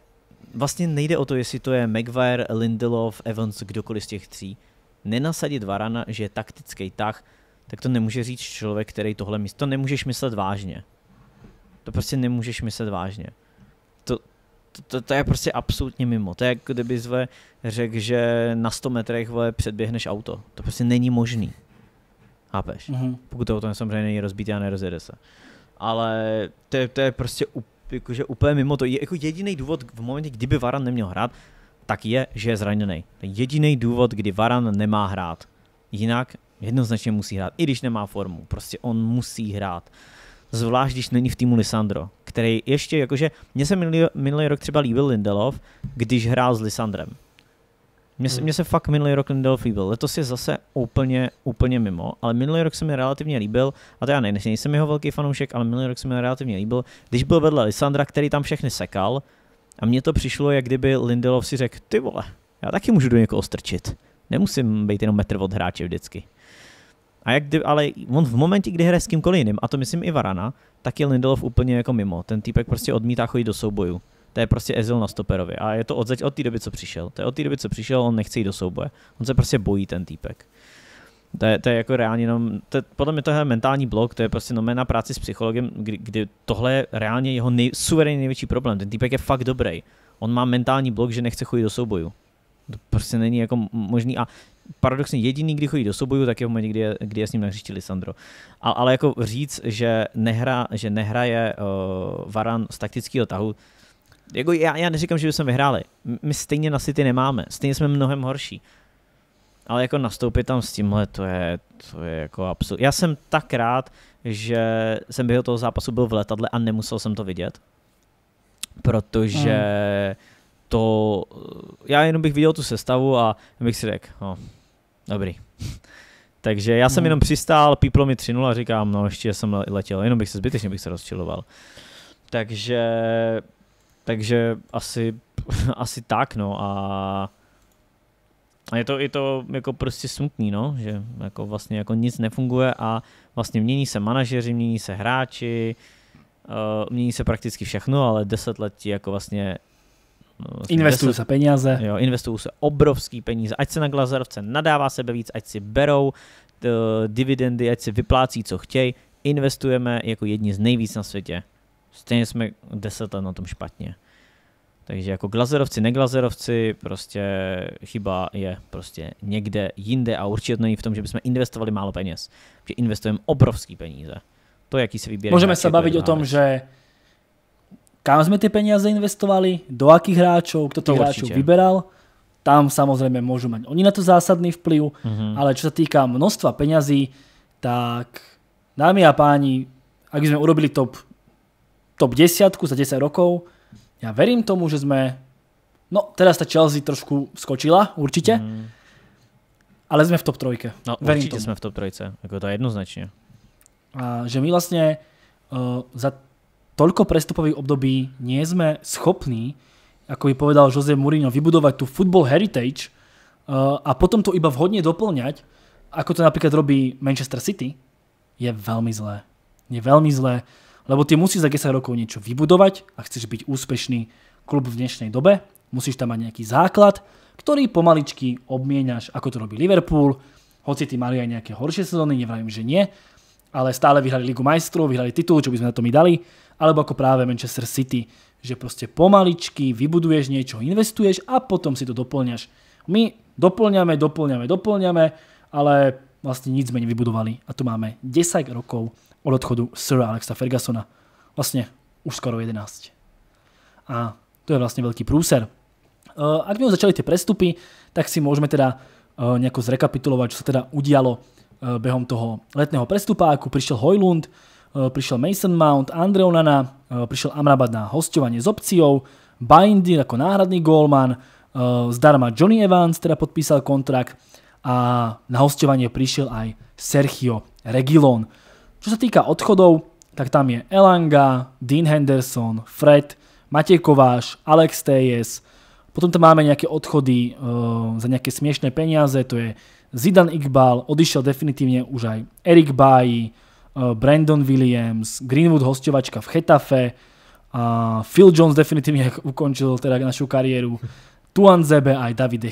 vlastně nejde o to, jestli to je Maguire, Lindelof, Evans, kdokoliv z těch tří, nenasadit Varana, že je taktický tah, tak to nemůže říct člověk, který tohle myslí. To nemůžeš myslet vážně. To prostě nemůžeš myslet vážně to, to, to je prostě absolutně mimo. To je jako kdyby zve řekl, že na 100 metrech vole, předběhneš auto. To prostě není možný. Hápeš? Mm-hmm. Pokud to auto samozřejmě není rozbité a nerozjede se. Ale to, to je prostě jakože úplně mimo to. Je, jako jediný důvod v momentě, kdyby Varan neměl hrát, tak je, že je zraněný. jediný důvod, kdy Varan nemá hrát. Jinak jednoznačně musí hrát, i když nemá formu. Prostě on musí hrát zvlášť když není v týmu Lisandro, který ještě, jakože, mně se minulý, minulý rok třeba líbil Lindelof, když hrál s Lisandrem. Mně se, mě hmm. se fakt minulý rok Lindelof líbil. Letos je zase úplně, úplně mimo, ale minulý rok se mi relativně líbil, a to já ne, nejsem jeho velký fanoušek, ale minulý rok se mi relativně líbil, když byl vedle Lisandra, který tam všechny sekal, a mně to přišlo, jak kdyby Lindelof si řekl, ty vole, já taky můžu do někoho strčit. Nemusím být jenom metr od hráče vždycky. A jak kdy, ale on v momentě, kdy hraje s kýmkoliv jiným, a to myslím i Varana, tak je Lindelof úplně jako mimo. Ten týpek prostě odmítá chodit do souboju. To je prostě Ezil na stoperovi. A je to od, od té doby, co přišel. To je od té doby, co přišel, on nechce jít do souboje. On se prostě bojí ten týpek. To je, to je jako reálně jenom, to, je, podle mě tohle je mentální blok, to je prostě no na práci s psychologem, kdy, kdy tohle je reálně jeho nej, suverénně největší problém. Ten týpek je fakt dobrý. On má mentální blok, že nechce chodit do souboju. To prostě není jako možný a paradoxně jediný, kdy chodí do soubojů, tak je v momentě, kdy je, kdy je s ním na hřišti Lisandro. A, ale jako říct, že, nehra, že nehraje uh, eh, Varan z taktického tahu, jako já, já neříkám, že bychom vyhráli. My stejně na City nemáme, stejně jsme mnohem horší. Ale jako nastoupit tam s tímhle, to je, to je jako absurd. Já jsem tak rád, že jsem během toho zápasu byl v letadle a nemusel jsem to vidět. Protože mm. to, já jenom bych viděl tu sestavu a bych si řekl, no, Dobrý. Takže já jsem no. jenom přistál, píplo mi 3 a říkám, no ještě jsem letěl, jenom bych se zbytečně bych se rozčiloval. Takže, takže asi, asi tak, no a, a je to, je to jako prostě smutný, no, že jako vlastně jako nic nefunguje a vlastně mění se manažeři, mění se hráči, uh, mění se prakticky všechno, ale deset let ti jako vlastně No, vlastně investují se peníze. Jo, investují se obrovský peníze. Ať se na Glazerovce nadává sebe víc, ať si berou t, dividendy, ať si vyplácí, co chtějí. Investujeme jako jedni z nejvíc na světě. Stejně jsme deset let na tom špatně. Takže jako glazerovci, neglazerovci, prostě chyba je prostě někde jinde a určitě není v tom, že bychom investovali málo peněz. Že investujeme obrovský peníze. To, jaký se vybírá. Můžeme se bavit o tom, věc. že kam sme tie peniaze investovali, do akých hráčov, kto tých hráčov vyberal. Tam samozrejme môžu mať oni na to zásadný vplyv, mm-hmm. ale čo sa týka množstva peňazí, tak dámy a páni, ak sme urobili top, top 10 za 10 rokov, ja verím tomu, že sme, no teraz ta Chelsea trošku skočila, určite, mm. ale sme v top 3. No verím určite jsme sme v top trojce, jako to jednoznačne. A že my vlastne uh, za toľko prestupových období nie sme schopní, ako by povedal Jose Mourinho, vybudovať tú football heritage eh, a potom to iba vhodne doplňať, ako to napríklad robí Manchester City, je veľmi zlé. Je veľmi zlé, lebo ty musíš za 10 rokov niečo vybudovať a chceš byť úspešný klub v dnešnej dobe, musíš tam mať nejaký základ, ktorý pomaličky obmieniaš, ako to robí Liverpool, hoci ty mali aj nejaké horšie sezóny, nevrajím, že nie, ale stále vyhrali Ligu majstrov, vyhrali titul, čo by sme na to my dali, alebo ako práve Manchester City, že proste pomaličky vybuduješ niečo, investuješ a potom si to doplňaš. My doplňame, doplňame, doplňame, ale vlastne nic sme nevybudovali. A tu máme 10 rokov od odchodu Sir Alexa Fergusona. Vlastne už skoro 11. A to je vlastne veľký prúser. Eh, ak by začali tie prestupy, tak si môžeme teda eh, nejako zrekapitulovať, čo sa teda udialo behom toho letného prestupáku. Prišiel Hojlund, eh, prišiel Mason Mount, Andre Onana, eh, prišiel Amrabat na hostovanie s opciou, Bindy ako náhradný gólman, eh, zdarma Johnny Evans teda podpísal kontrakt a na hostovanie prišiel aj Sergio Regilon. Čo sa týka odchodov, tak tam je Elanga, Dean Henderson, Fred, Matej Kováš, Alex Tejes, potom tam máme nejaké odchody za nejaké smiešné peniaze, to je Zidan Iqbal, odišiel definitívne už aj Eric Bailly, eh, Brandon Williams, Greenwood hostovačka v Chetafe, Phil Jones definitívne ukončil teda našu kariéru, Tuan Zebe aj David De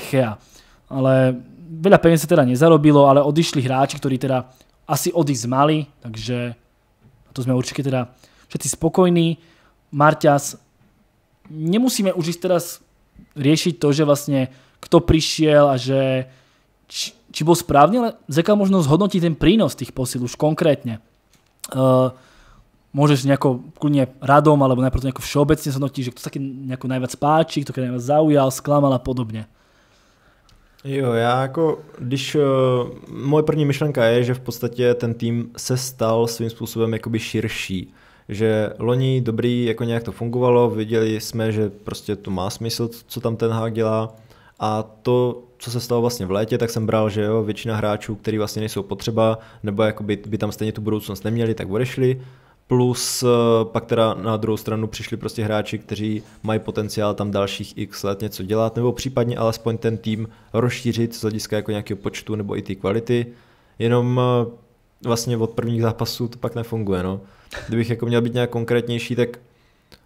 Ale veľa peniaz sa teda nezarobilo, ale odišli hráči, ktorí teda asi odísť mali, takže to sme určite teda všetci spokojní. Marťas, nemusíme už ísť teraz riešiť to, že vlastne kto prišiel a že či bol správne, ale z možno zhodnotiť ten prínos tých posil už konkrétne? Uh, môžeš nejako kľudne radom, alebo najprv nejako všeobecne zhodnotiť, že kto sa nejako najviac páči, kto najviac zaujal, sklamal a podobne. Jo, já jako, když uh, moje první myšlenka je, že v podstatě ten tým se stal svým způsobem jakoby širší že loni dobrý, jako nějak to fungovalo, viděli jsme, že prostě to má smysl, co tam ten hák dělá a to co se stalo vlastně v létě, tak jsem bral, že jo, většina hráčů, který vlastně nejsou potřeba, nebo jako by tam stejně tu budoucnost neměli, tak odešli. Plus eh, pak teda na druhou stranu přišli prostě hráči, kteří mají potenciál tam dalších x let něco dělat, nebo případně alespoň ten tým rozšířit z hlediska jako nějakého počtu nebo i ty kvality. Jenom eh, vlastně od prvních zápasů to pak nefunguje. No. Kdybych jako měl být nějak konkrétnější, tak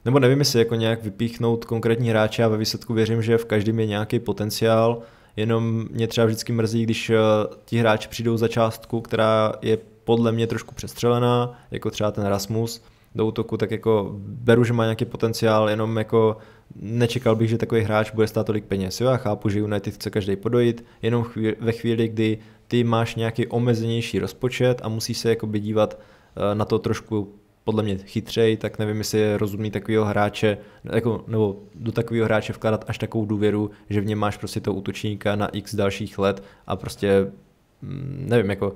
nebo nevím, jestli jako nějak vypíchnout konkrétní hráče a ve výsledku věřím, že v každém je nějaký potenciál, jenom mě třeba vždycky mrzí, když eh, ti hráči přijdou za částku, která je podle mě trošku přestřelená, jako třeba ten Rasmus do útoku, tak jako beru, že má nějaký potenciál, jenom jako nečekal bych, že takový hráč bude stát tolik peněz. Jo, já chápu, že United chce každý podojit, jenom chvíli, ve chvíli, kdy ty máš nějaký omezenější rozpočet a musíš se jako dívat eh, na to trošku podle mě chytřej, tak nevím, jestli je rozumný takového hráče, jako, nebo do takového hráče vkládat až takovou důvěru, že v něm máš prostě toho útočníka na x dalších let a prostě, mm, nevím, jako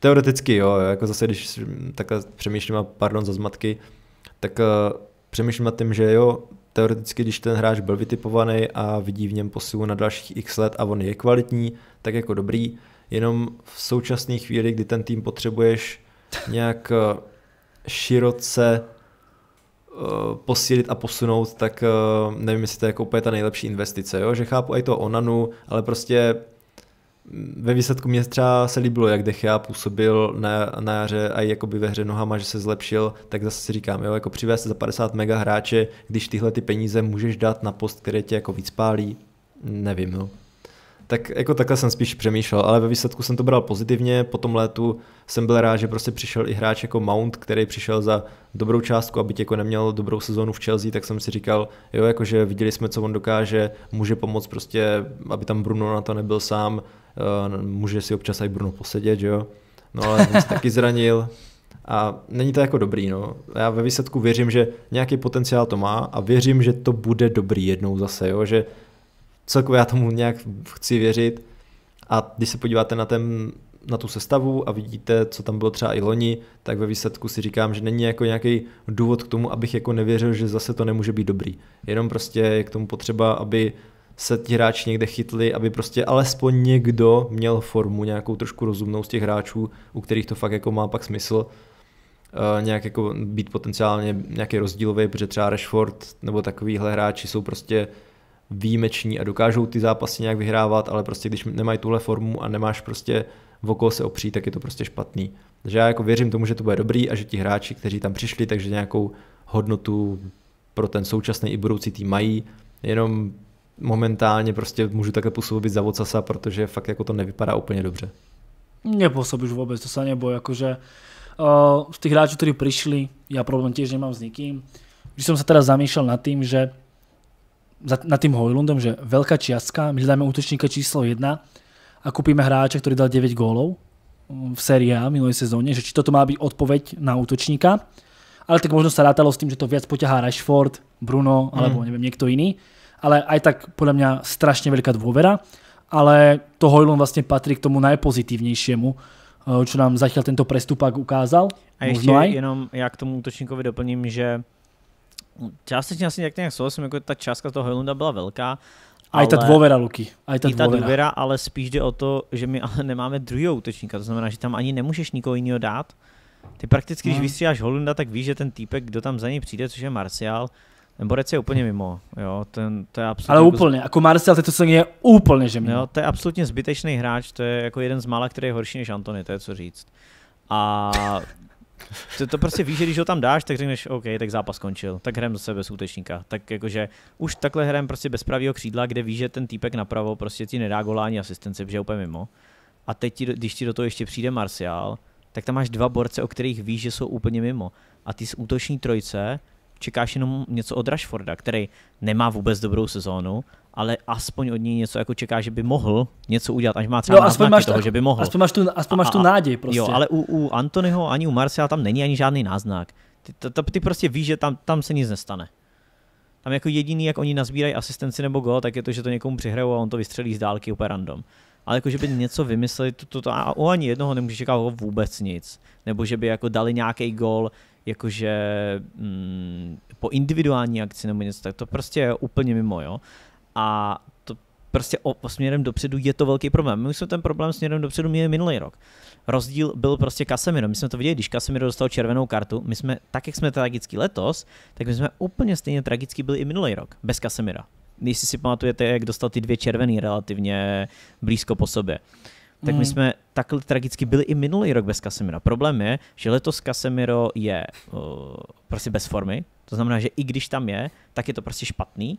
teoreticky, jo, jako zase, když takhle přemýšlím a pardon za zmatky, tak eh, přemýšlím nad tím, že jo, teoreticky, když ten hráč byl vytipovaný a vidí v něm posilu na dalších x let a on je kvalitní, tak jako dobrý, jenom v současné chvíli, kdy ten tým potřebuješ nějak eh, široce eh, posílit a posunout, tak eh, nevím, jestli to je jako úplně ta nejlepší investice, jo? že chápu i to Onanu, ale prostě mm, ve výsledku mě třeba se líbilo, jak Dechea působil na, na jaře a jakoby ve hře nohama, že se zlepšil, tak zase si říkám, jo, jako přivést za 50 mega hráče, když tyhle ty peníze můžeš dát na post, který tě jako víc pálí, nevím, no tak jako takhle jsem spíš přemýšlel, ale ve výsledku jsem to bral pozitivně, po tom létu jsem byl rád, že prostě přišel i hráč jako Mount, který přišel za dobrou částku, aby jako neměl dobrou sezónu v Chelsea, tak jsem si říkal, jo, jakože viděli jsme, co on dokáže, může pomoct prostě, aby tam Bruno na to nebyl sám, eh, může si občas i Bruno posedět, jo. No ale on se taky zranil, a není to jako dobrý, no. Já ve výsledku věřím, že nějaký potenciál to má a věřím, že to bude dobrý jednou zase, jo. Že celkově já tomu nějak chci věřit. A když se podíváte na ten na tu sestavu a vidíte, co tam bylo třeba i loni, tak ve výsledku si říkám, že není jako nějaký důvod k tomu, abych jako nevěřil, že zase to nemůže být dobrý. Jenom prostě je k tomu potřeba, aby se ti hráči někde chytli, aby prostě alespoň někdo měl formu nějakou trošku rozumnou z těch hráčů, u kterých to fakt jako má pak smysl eh, nějak jako být potenciálně nějaký rozdílový, protože třeba Rashford nebo takovýhle hráči jsou prostě výjimeční a dokážou ty zápasy nějak vyhrávat, ale prostě když nemají tuhle formu a nemáš prostě v oko se opřít, tak je to prostě špatný. Takže já jako věřím tomu, že to bude dobrý a že ti hráči, kteří tam přišli, takže nějakou hodnotu pro ten současný i budoucí tým mají, jenom momentálně prostě můžu také působit za Vocasa, protože fakt jako to nevypadá úplně dobře. Nepůsobíš vůbec to se nebo jakože uh, eh, z těch hráčů, kteří přišli, já problém těž nemám s nikým. Když jsem se teda zamýšlel nad tím, že za, nad tým Hojlundom, že veľká čiastka, my dáme útočníka číslo 1 a kúpime hráča, ktorý dal 9 gólov mm, v sérii A minulej sezóne, že či toto má byť odpoveď na útočníka. Ale tak možno sa rátalo s tým, že to viac poťahá Rashford, Bruno hmm. alebo neviem, niekto iný. Ale aj tak podľa mňa strašne veľká dôvera. Ale to Hojlund vlastne patrí k tomu najpozitívnejšiemu, čo eh, nám zatiaľ tento prestupak ukázal. A ještě jenom já k tomu útočníkovi doplním, že částečně asi jak nějak souhlasím, jako ta částka toho Hojlunda byla velká. Ale, a i ta dvovera, Luky. A i ta, ta dvovera. ale spíš jde o to, že my ale nemáme druhého útočníka, to znamená, že tam ani nemůžeš nikoho jiného dát. Ty prakticky, hmm. když mhm. vystříláš Holunda, tak víš, že ten týpek, kdo tam za něj přijde, což je Marcial, ten borec je úplně mimo, jo, ten, to je absolutně... Ale jako úplně, jako, jako Marcial, to se je úplně, že mimo. Jo, to je absolutně zbytečný hráč, to je jako jeden z mála, který je horší než Antony, to je co říct. A to, to prostě víš, že když ho tam dáš, tak řekneš, OK, tak zápas skončil, tak hrem zase bez útečníka. Tak jakože už takhle hrem prostě bez pravého křídla, kde víš, že ten týpek napravo prostě ti nedá golání asistence, protože je úplně mimo. A teď, ti, když ti do toho ještě přijde Martial, tak tam máš dva borce, o kterých víš, že jsou úplně mimo. A ty z útoční trojce čekáš jenom něco od Rashforda, který nemá vůbec dobrou sezónu, ale aspoň od ní něco jako čeká, že by mohl něco udělat, až má no, třeba jo, aspoň máš toho, tak, že by mohl. Aspoň máš tu, aspoň máš tu náděj prostě. Jo, ale u, u Antonyho ani u Marcia tam není ani žádný náznak. Ty, to, to, ty prostě víš, že tam, tam se nic nestane. Tam jako jediný, jak oni nazbírají asistenci nebo gol, tak je to, že to někomu přihrajou a on to vystřelí z dálky úplně random. Ale jako, že by něco vymysleli, to, to, to a o ani jednoho nemůže čekat jako vůbec nic. Nebo že by jako dali nějaký gol, jakože mm, po individuální akci nebo něco, tak to prostě je úplně mimo, jo. A to prostě o, o směrem dopředu je to velký problém. My jsme ten problém směrem dopředu měli minulý rok. Rozdíl byl prostě Casemiro. My jsme to viděli, když Casemiro dostal červenou kartu, my jsme, tak jak jsme tragický letos, tak my jsme úplně stejně tragický byli i minulý rok, bez Casemira. Jestli si pamatujete, jak dostal ty dvě červené relativně blízko po sobě tak my hmm. jsme takhle tragicky byli i minulý rok bez Kasemira. Problém je, že letos Kasemiro je uh, prostě bez formy, to znamená, že i když tam je, tak je to prostě špatný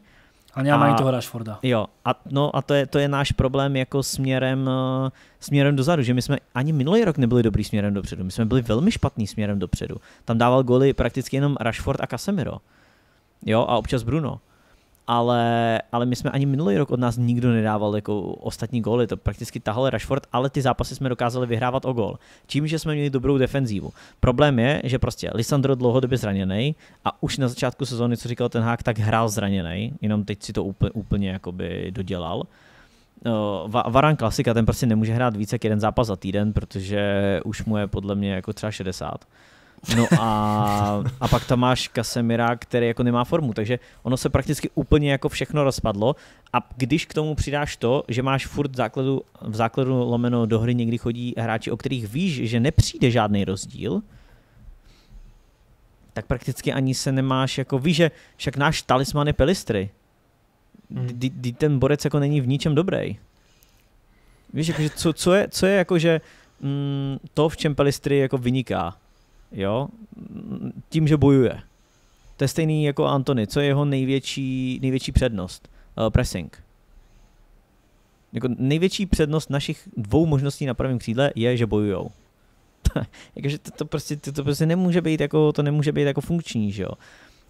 a já mají toho Rashforda. Jo, a, no a to je, to je náš problém jako směrem, uh, směrem dozadu, že my jsme ani minulý rok nebyli dobrý směrem dopředu, my jsme byli velmi špatný směrem dopředu. Tam dával goly prakticky jenom Rashford a Casemiro. Jo, a občas Bruno ale, ale my jsme ani minulý rok od nás nikdo nedával jako ostatní góly, to prakticky tahal Rashford, ale ty zápasy jsme dokázali vyhrávat o gól, čím, že jsme měli dobrou defenzívu. Problém je, že prostě Lisandro dlouhodobě zraněný a už na začátku sezóny, co říkal ten Hák, tak hrál zraněný, jenom teď si to úplně, úplně jakoby dodělal. No, Varan klasika, ten prostě nemůže hrát více jak jeden zápas za týden, protože už mu je podle mě jako třeba 60. No a, a pak tam máš Kasemira, který jako nemá formu, takže ono se prakticky úplně jako všechno rozpadlo a když k tomu přidáš to, že máš furt v základu, v základu lomeno do hry někdy chodí hráči, o kterých víš, že nepřijde žádný rozdíl, tak prakticky ani se nemáš, jako víš, že však náš talisman je Pelistry. Hmm. ten borec jako není v ničem dobrý. Víš, jakože co, co, je, co je jako, že mm, to, v čem Pelistry jako vyniká jo, tím, že bojuje. To je stejný jako Antony. Co je jeho největší, největší přednost? Uh, pressing. Jako největší přednost našich dvou možností na pravém křídle je, že bojujou. Jakože to, to, prostě, to, to prostě nemůže být jako, to nemůže být jako funkční, že jo.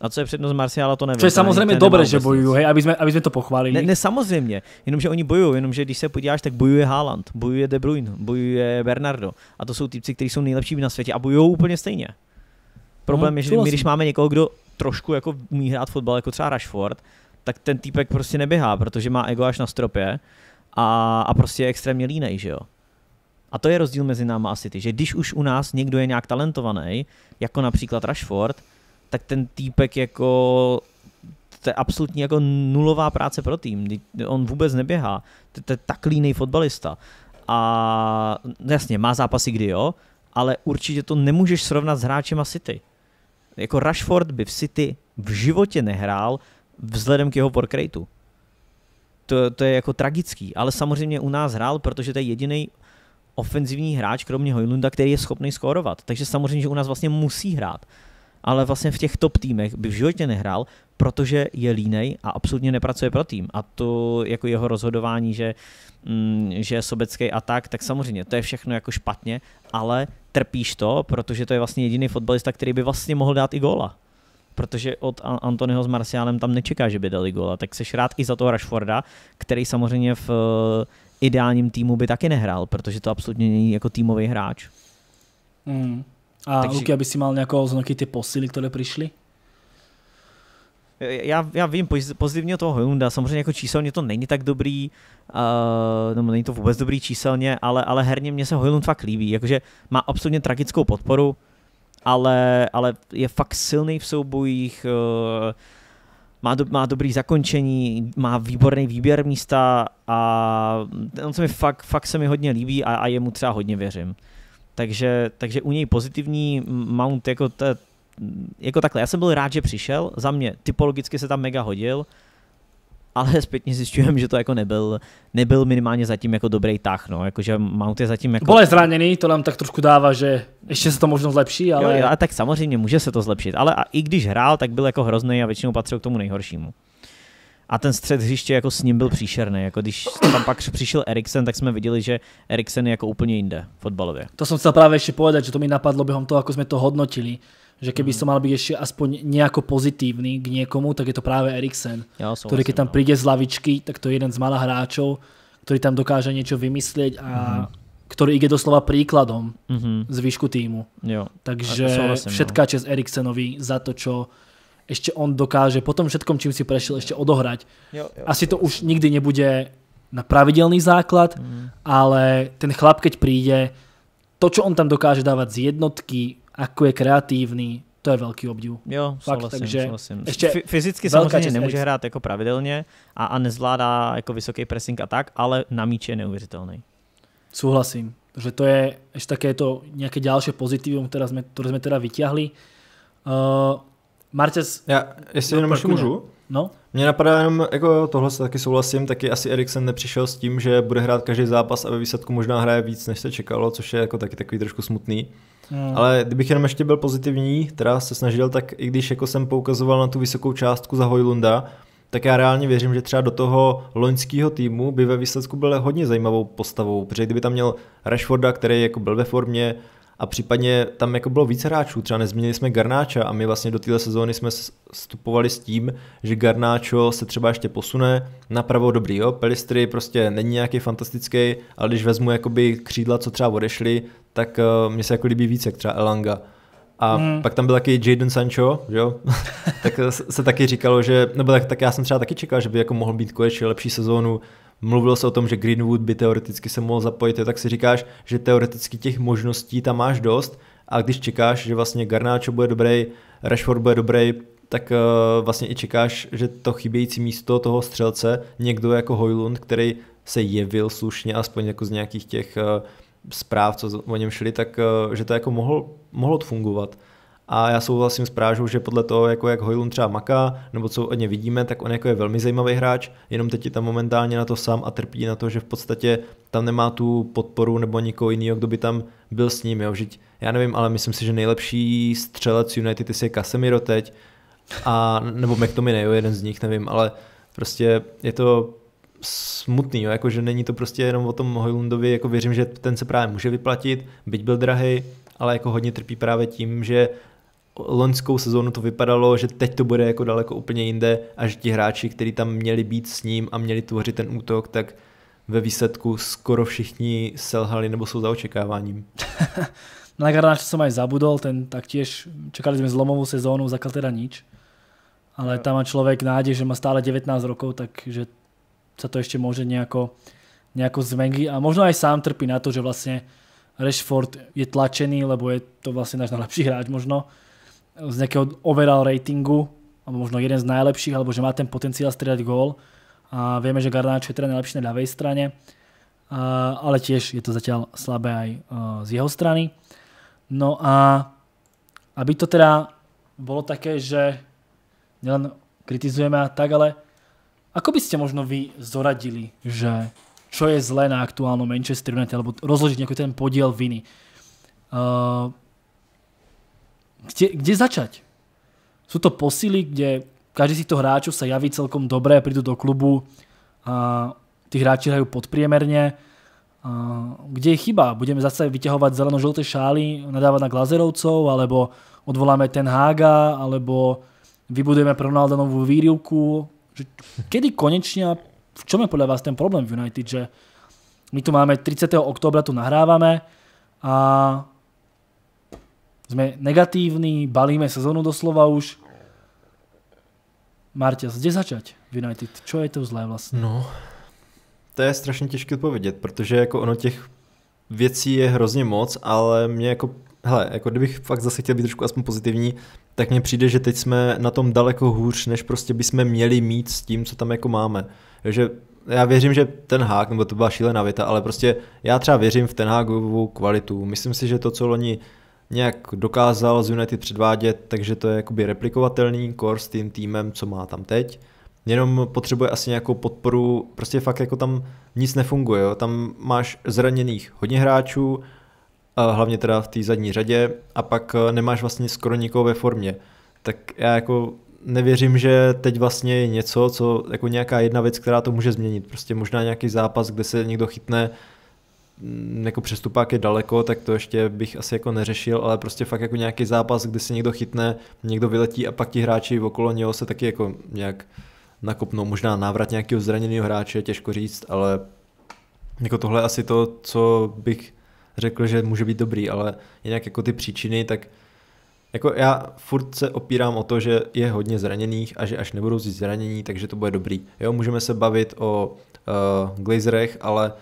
A co je přednost Marciala, to nevím. To je samozřejmě dobré, že bojují, hej, aby jsme, aby jsme to pochválili. Ne, ne samozřejmě, jenomže oni bojují, jenomže když se podíváš, tak bojuje Haaland, bojuje De Bruyne, bojuje Bernardo. A to jsou typci, kteří jsou nejlepší na světě a bojují úplně stejně. Problém no, je, že my, když máme někoho, kdo trošku jako umí hrát fotbal, jako třeba Rashford, tak ten týpek prostě neběhá, protože má ego až na stropě a, a prostě je extrémně línej, že jo. A to je rozdíl mezi náma a City, že když už u nás někdo je nějak talentovaný, jako například Rashford, tak ten týpek jako to je absolutní jako nulová práce pro tým. On vůbec neběhá. To je tak línej fotbalista. A jasně, má zápasy kdy jo, ale určitě to nemůžeš srovnat s hráčem City. Jako Rashford by v City v životě nehrál vzhledem k jeho porkrejtu. To, to je jako tragický, ale samozřejmě u nás hrál, protože to je jediný ofenzivní hráč, kromě Hojlunda, který je schopný skórovat. Takže samozřejmě, že u nás vlastně musí hrát ale vlastně v těch top týmech by v životě nehrál, protože je línej a absolutně nepracuje pro tým. A to jako jeho rozhodování, že, mm, že je sobecký a tak samozřejmě to je všechno jako špatně, ale trpíš to, protože to je vlastně jediný fotbalista, který by vlastně mohl dát i góla. Protože od Antonyho s Marciálem tam nečeká, že by dali góla, tak seš rád i za toho Rashforda, který samozřejmě v eh, ideálním týmu by taky nehrál, protože to absolutně není jako týmový hráč. Mm. A Takže... Luky, aby si mal nějaké znoky ty posily, které přišly? Já, já vím pozitivně toho Hyundai, samozřejmě jako číselně to není tak dobrý, uh, nebo není to vůbec dobrý číselně, ale, ale herně mě se Hyundai fakt líbí, jakože má absolutně tragickou podporu, ale, ale je fakt silný v soubojích, uh, má, do, má dobrý zakončení, má výborný výběr místa a on se mi fakt, fakt se mi hodně líbí a, a jemu třeba hodně věřím. Takže, takže u něj pozitivní mount jako, ta, jako takhle. Já jsem byl rád, že přišel, za mě typologicky se tam mega hodil, ale zpětně zjišťujeme, že to jako nebyl, nebyl minimálně zatím jako dobrý tah, no, jakože Mount je zatím jako... Bole zraněný, to nám tak trošku dává, že ještě se to možno zlepší, ale... Jo, jo, ale tak samozřejmě může se to zlepšit, ale a i když hrál, tak byl jako hrozný a většinou patřil k tomu nejhoršímu a ten střed hřiště jako s ním byl příšerný. Jako když tam pak přišel Eriksen, tak jsme viděli, že Eriksen je jako úplně jinde fotbalově. To jsem chtěl právě ještě povedat, že to mi napadlo během toho, jako jsme to hodnotili že keby som mhm. mal byť ešte aspoň nejako pozitívny k niekomu, tak je to práve Eriksen, ja, když ktorý keď tam no. príde z lavičky, tak to je jeden z malých hráčov, ktorý tam dokáže niečo vymyslieť a mm-hmm. ktorý ide doslova príkladom mhm. z výšku týmu. Takže všetká no. čest Eriksenovi za to, čo ešte on dokáže po tom všetkom, čím si prešiel, ešte odohrať. Jo, jo, Asi to už nikdy nebude na pravidelný základ, mm. ale ten chlap, keď príde, to, čo on tam dokáže dávať z jednotky, ako je kreatívny, to je velký obdiv. Jo, Fakt, souhlasím, takže souhlasím. Ještě fyzicky samozřejmě čest... nemůže hrát jako pravidelně a, a nezvládá jako vysoký pressing a tak, ale na míči je neuvěřitelný. Souhlasím, že to je ještě také to nějaké další pozitivum, které jsme, které jsme teda vyťahli. Uh, Marquez... Já, jestli no, jenom ještě můžu? No. mě napadá jenom, jako tohle se taky souhlasím, taky asi Eriksen nepřišel s tím, že bude hrát každý zápas a ve výsledku možná hraje víc, než se čekalo, což je jako taky takový trošku smutný. Hmm. Ale kdybych jenom ještě byl pozitivní, teda se snažil, tak i když jako jsem poukazoval na tu vysokou částku za Hojlunda, tak já reálně věřím, že třeba do toho loňského týmu by ve výsledku byl hodně zajímavou postavou, protože kdyby tam měl Rashforda, který jako byl ve formě, a případně tam jako bylo více hráčů, třeba nezmínili jsme Garnáča a my vlastně do téhle sezóny jsme vstupovali s tím, že Garnáčo se třeba ještě posune napravo dobrý, jo, Pelistry prostě není nějaký fantastický, ale když vezmu jakoby křídla, co třeba odešli, tak uh, mně se jako líbí více, jak třeba Elanga. A hmm. pak tam byl taky Jaden Sancho, že jo? tak se taky říkalo, že, nebo tak, tak já jsem třeba taky čekal, že by jako mohl být konečně lepší sezónu, Mluvil se o tom, že Greenwood by teoreticky se mohl zapojit, tak si říkáš, že teoreticky těch možností tam máš dost a když čekáš, že vlastně Garnáčo bude dobrý, Rashford bude dobrý, tak eh, vlastně i čekáš, že to chybějící místo toho střelce, někdo jako Hojlund, který se jevil slušně, aspoň jako z nějakých těch eh, zpráv, co o něm šli, tak eh, že to jako mohlo, mohlo fungovat a já souhlasím s Prážou, že podle toho, jako jak Hojlund třeba maká, nebo co od něj vidíme, tak on jako je velmi zajímavý hráč, jenom teď je tam momentálně na to sám a trpí na to, že v podstatě tam nemá tu podporu nebo nikoho jiného, kdo by tam byl s ním. Jo. Žiť, já nevím, ale myslím si, že nejlepší střelec United je Casemiro teď, a, nebo McTominay, jo, jeden z nich, nevím, ale prostě je to smutný, jo? Jako, že není to prostě jenom o tom Hojlundovi, jako věřím, že ten se právě může vyplatit, byť byl drahý, ale jako hodně trpí právě tím, že loňskou sezónu to vypadalo, že teď to bude jako daleko úplně jinde a že ti hráči, kteří tam měli být s ním a měli tvořit ten útok, tak ve výsledku skoro všichni selhali nebo jsou za očekáváním. Na no, Garnáče jsem aj zabudol, ten taktiež, čekali jsme zlomovou sezónu, zakal teda nič. Ale tam má člověk nádej, že má stále 19 rokov, takže se to ještě může nějako, nějako zmenit. A možno aj sám trpí na to, že vlastně Rashford je tlačený, lebo je to vlastně náš najlepší hráč možno z nejakého overall ratingu, alebo možno jeden z najlepších, alebo že má ten potenciál střídat gól. A vieme, že Garnáč je teda najlepší na ľavej strane, ale tiež je to zatiaľ slabé aj e, z jeho strany. No a aby to teda bolo také, že nielen kritizujeme a tak, ale ako by ste možno vy zoradili, že čo je zlé na aktuálnom Manchester United, alebo rozložiť nejaký ten podiel viny. Uh, kde, kde začať? Sú to posily, kde každý z týchto hráčov sa javí celkom dobre, prídu do klubu a tí hráči hrajú podpriemerne. A kde je chyba? Budeme zase vyťahovať zeleno-žlté šály, nadávať na Glazerovcov, alebo odvoláme ten Hága, alebo vybudujeme pro Ronaldo novú výrivku. Kedy konečne, v čom je podľa vás ten problém v United, že my tu máme 30. októbra tu nahrávame a Sme negatívni, balíme sezónu doslova už. Marťas, kde začať v United? Čo je to zlé vlastně? No, to je strašně těžké odpovědět, protože jako ono těch věcí je hrozně moc, ale mě jako, hele, jako kdybych fakt zase chtěl být trošku aspoň pozitivní, tak mně přijde, že teď jsme na tom daleko hůř, než prostě bychom měli mít s tím, co tam jako máme. Takže já věřím, že ten hák, nebo to byla šílená věta, ale prostě já třeba věřím v ten hákovou kvalitu. Myslím si, že to, co loni nějak dokázal z United předvádět, takže to je jakoby replikovatelný kor s tím týmem, co má tam teď. Jenom potřebuje asi nějakou podporu, prostě fakt jako tam nic nefunguje, jo. tam máš zraněných hodně hráčů, eh, hlavně teda v té zadní řadě a pak eh, nemáš vlastně skoro nikoho ve formě. Tak já jako nevěřím, že teď vlastně je něco, co jako nějaká jedna věc, která to může změnit. Prostě možná nějaký zápas, kde se někdo chytne jako přestupák je daleko, tak to ještě bych asi jako neřešil, ale prostě fakt jako nějaký zápas, kdy se někdo chytne, někdo vyletí a pak ti hráči okolo něho se taky jako nějak nakopnou. Možná návrat nějakého zraněného hráče, těžko říct, ale jako tohle je asi to, co bych řekl, že může být dobrý, ale jinak jako ty příčiny, tak jako já furt se opírám o to, že je hodně zraněných a že až nebudou zít zranění, takže to bude dobrý. Jo, můžeme se bavit o uh, glazerech, ale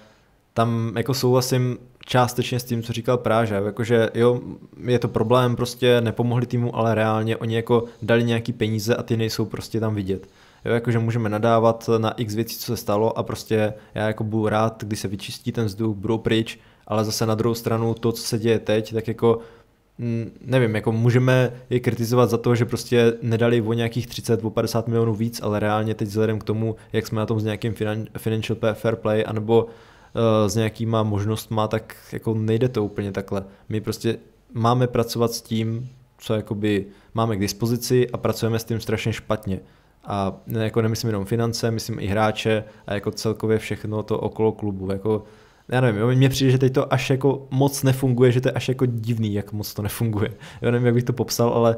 tam jako souhlasím částečně s tím, co říkal Prážev, jakože jo, je to problém, prostě nepomohli týmu, ale reálně oni jako dali nějaký peníze a ty nejsou prostě tam vidět. Jo, jakože můžeme nadávat na x věcí, co se stalo a prostě já jako budu rád, když se vyčistí ten vzduch, budou pryč, ale zase na druhou stranu to, co se děje teď, tak jako mm, nevím, jako můžeme je kritizovat za to, že prostě nedali o nějakých 30, o 50 milionů víc, ale reálně teď vzhledem k tomu, jak jsme na tom s nějakým financial fair play, anebo Eh, s nějakýma možnostma, tak jako nejde to úplně takhle. My prostě máme pracovat s tím, co jakoby máme k dispozici a pracujeme s tím strašně špatně. A jako nemyslím jenom finance, myslím i hráče a jako celkově všechno to okolo klubu. Jako, já nevím, mně přijde, že teď to až jako moc nefunguje, že to je až jako divný, jak moc to nefunguje. Já nevím, jak bych to popsal, ale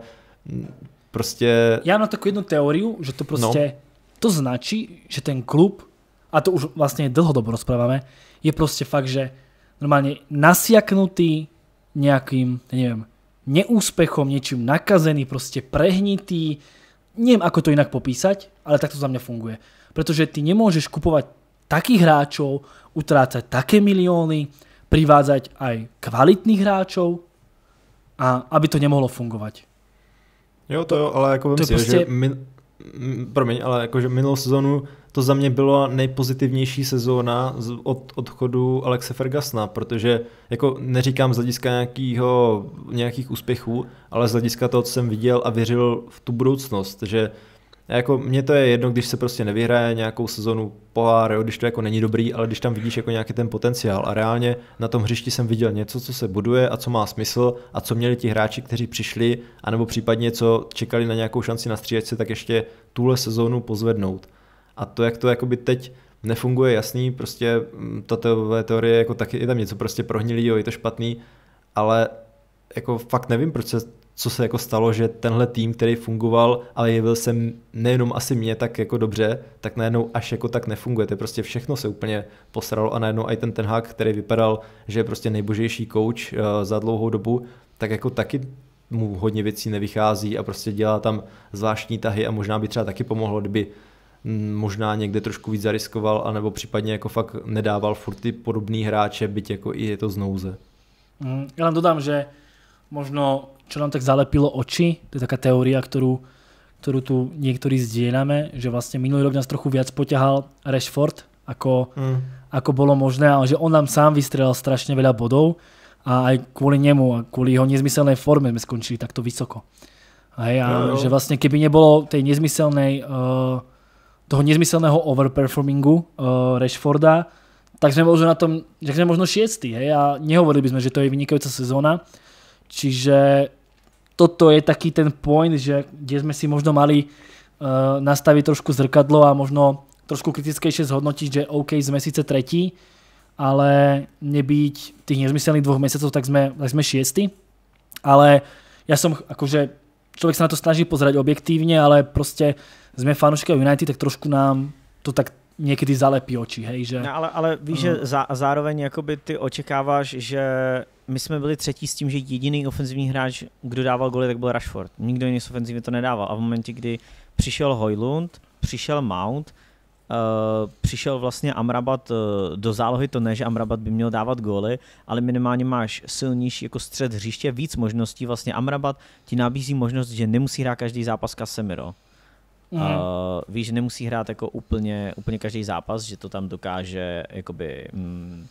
prostě... Já mám takovou jednu teorii, že to no. prostě no. to značí, že ten klub a to už vlastne dlhodobo rozprávame, je proste fakt, že normálne nasiaknutý nejakým, neviem, neúspechom, niečím nakazený, proste prehnitý, neviem ako to inak popísať, ale takto za mňa funguje. Pretože ty nemôžeš kupovať takých hráčov, utrácať také milióny, privádzať aj kvalitných hráčov a aby to nemohlo fungovat. Jo, to jo, ale jako vím si, že prostě- promiň, ale jakože minulou sezonu to za mě byla nejpozitivnější sezóna od odchodu Alexe Fergasna, protože jako neříkám z hlediska nějakýho, nějakých úspěchů, ale z hlediska toho, co jsem viděl a věřil v tu budoucnost, že jako mně to je jedno, když se prostě nevyhraje nějakou sezonu pohár, jo, když to jako není dobrý, ale když tam vidíš jako nějaký ten potenciál a reálně na tom hřišti jsem viděl něco, co se buduje a co má smysl a co měli ti hráči, kteří přišli, anebo případně co čekali na nějakou šanci na se tak ještě tuhle sezónu pozvednout. A to, jak to jakoby teď nefunguje, jasný, prostě mm, ta teorie jako taky je tam něco prostě prohnilý, jo, je to špatný, ale jako fakt nevím, proč se, co se jako stalo, že tenhle tým, který fungoval, ale jevil se nejenom asi mě tak jako dobře, tak najednou až jako tak nefunguje. To prostě všechno se úplně posralo a najednou i ten Ten hák, který vypadal, že je prostě nejbožejší uh, eh, za dlouhou dobu, tak jako taky mu hodně věcí nevychází a prostě dělá tam zvláštní tahy a možná by třeba taky pomohlo, kdyby možná někde trošku víc zariskoval, anebo případně jako fakt nedával furt ty podobný hráče, byť jako i je to znouze. Mm, já vám dodám, že možno čo nám tak zalepilo oči, to je taká teorie, kterou, kterou tu někteří zdieľame, že vlastně minulý rok nás trochu viac potěhal Rashford, ako, mm. ako bolo možné, ale že on nám sám vystřelil strašně veľa bodů a aj kvůli němu a kvůli jeho nezmyselné forme jsme skončili takto vysoko. Hej, a no, no. že vlastně, keby nebolo tej nezmyselnej uh, eh, toho nezmyselného overperformingu uh, Rashforda, tak sme možno na tom, tak sme možno šiestí, hej, a nehovorili by sme, že to je vynikajúca sezóna, čiže toto je taký ten point, že kde sme si možno mali uh, eh, nastaviť trošku zrkadlo a možno trošku kritickejšie zhodnotiť, že OK, sme síce tretí, ale nebyť tých nezmyselných dvoch mesiacov, tak sme, tak sme šiesti. Ale ja som akože člověk se na to snaží pozrat objektivně, ale prostě jsme fanoušky United, tak trošku nám to tak někdy zalepí oči, hej, že... No, ale, ale víš, uh. že no. zá, zároveň jakoby ty očekáváš, že my jsme byli třetí s tím, že jediný ofenzivní hráč, kdo dával goly, tak byl Rashford. Nikdo jiný z ofenzivy to nedával. A v momentě, kdy přišel Hojlund, přišel Mount, Eh, přišel vlastně Amrabat eh, do zálohy, to ne, že Amrabat by měl dávat góly, ale minimálně máš silnější jako střed hřiště, víc možností. Vlastně Amrabat ti nabízí možnost, že nemusí hrát každý zápas Casemiro. Mm. Uh, víš, že nemusí hrát jako úplně, úplně každý zápas, že to tam dokáže jakoby, mm,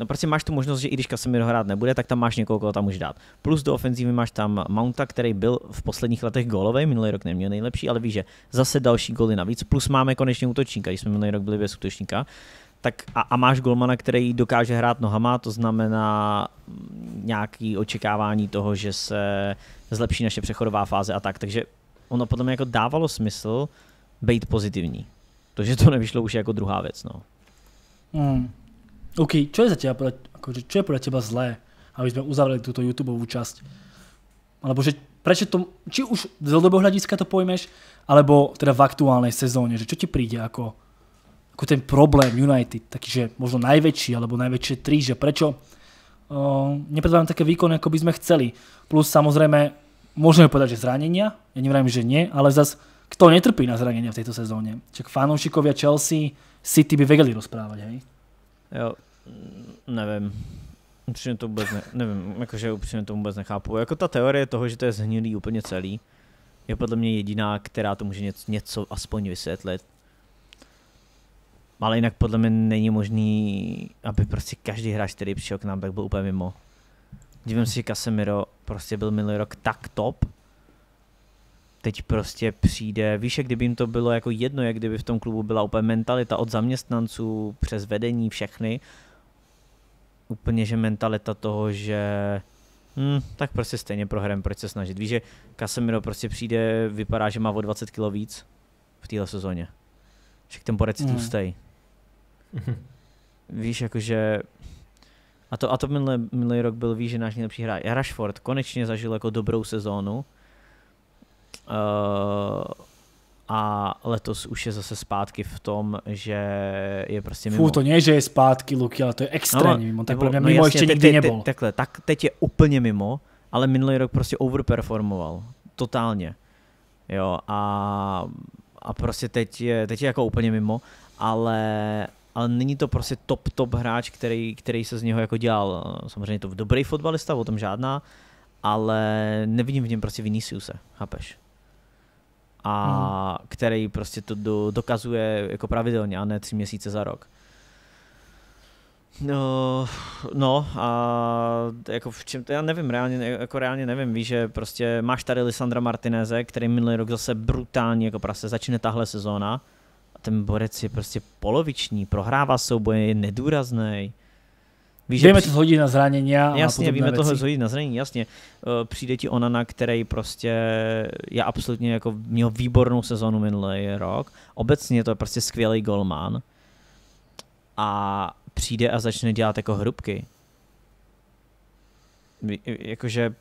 No prostě máš tu možnost, že i když Casemiro hrát nebude, tak tam máš někoho, koho tam už dát. Plus do ofenzívy máš tam Mounta, který byl v posledních letech golový. minulý rok neměl nejlepší, ale víš, že zase další goly navíc, plus máme konečně útočníka, když jsme minulý rok byli bez útočníka, tak a, a máš golmana, který dokáže hrát nohama, to znamená mm, nějaký očekávání toho, že se zlepší naše přechodová fáze a tak, takže ono potom jako dávalo smysl být pozitivní. To, že to nevyšlo už je jako druhá věc, no. Hmm. OK, čo je za teba, akože, čo je podľa teba zlé, aby sme uzavreli túto YouTube časť? Alebo že prečo to, či už z dlhodobého hľadiska to pojmeš, alebo teda v aktuálnej sezóne, že čo ti príde ako, ako ten problém United, takže možno najväčší, alebo najväčšie tri, že prečo uh, nepredvávam také výkony, ako by sme chceli. Plus samozrejme, môžeme povedať, že zranenia, ja nevrajím, že nie, ale zase kto netrpí na zranenia v tejto sezóne? Čak fanúšikovia Chelsea, City by vedeli rozprávať, hej? Jo, Nevím. Upřímně to vůbec ne, nevím, jakože upřímně to vůbec nechápu. Jako ta teorie toho, že to je zhnilý úplně celý, je podle mě jediná, která to může něco, něco aspoň vysvětlit. Ale jinak podle mě není možný, aby prostě každý hráč, který přišel k nám, tak byl úplně mimo. Dívím si, že Casemiro prostě byl minulý rok tak top, teď prostě přijde, víš, jak kdyby jim to bylo jako jedno, jak kdyby v tom klubu byla úplně mentalita od zaměstnanců přes vedení všechny úplně, že mentalita toho, že Hmm, tak prostě stejně prohrám, proč se snažit. Víš, že Casemiro prostě přijde, vypadá, že má o 20 kg víc v téhle sezóně. Však ten borec mm. tlustej. Víš, jakože... A to, a to minulý, minulý rok byl, víš, že náš nejlepší hráč. Rashford konečně zažil jako dobrou sezónu. Uh, a letos už je zase zpátky v tom, že je prostě mimo. Fů, to není, že je zpátky, Luky, ale to je no, extrémně no, mimo, tak podle mě no, mimo jasně, ještě nikdy te, nebyl. takhle, tak teď je úplně mimo, ale minulý rok prostě overperformoval, totálně. Jo, a, a prostě teď je, teď je jako úplně mimo, ale, ale není to prostě top, top hráč, který, který se z něho jako dělal. Samozřejmě to v dobrý fotbalista, o tom žádná, ale nevidím v něm prostě Viniciuse, chápeš? a hmm. který prostě to do, dokazuje jako pravidelně a ne tři měsíce za rok. No, no a jako v čem to, já nevím, reálně, jako reálně nevím, víš, že prostě máš tady Lisandra Martineze, který minulý rok zase brutálně jako prase začne tahle sezóna a ten borec je prostě poloviční, prohrává souboje, je nedůrazný. Víš, víme to zhodit na zranění. Jasně, víme eh, to zhodit na zranění, jasně. Přijde ti na který prostě je absolutně jako měl výbornou sezonu minulý rok. Obecně to je prostě skvělý golman. A přijde a začne dělat jako hrubky. Jakože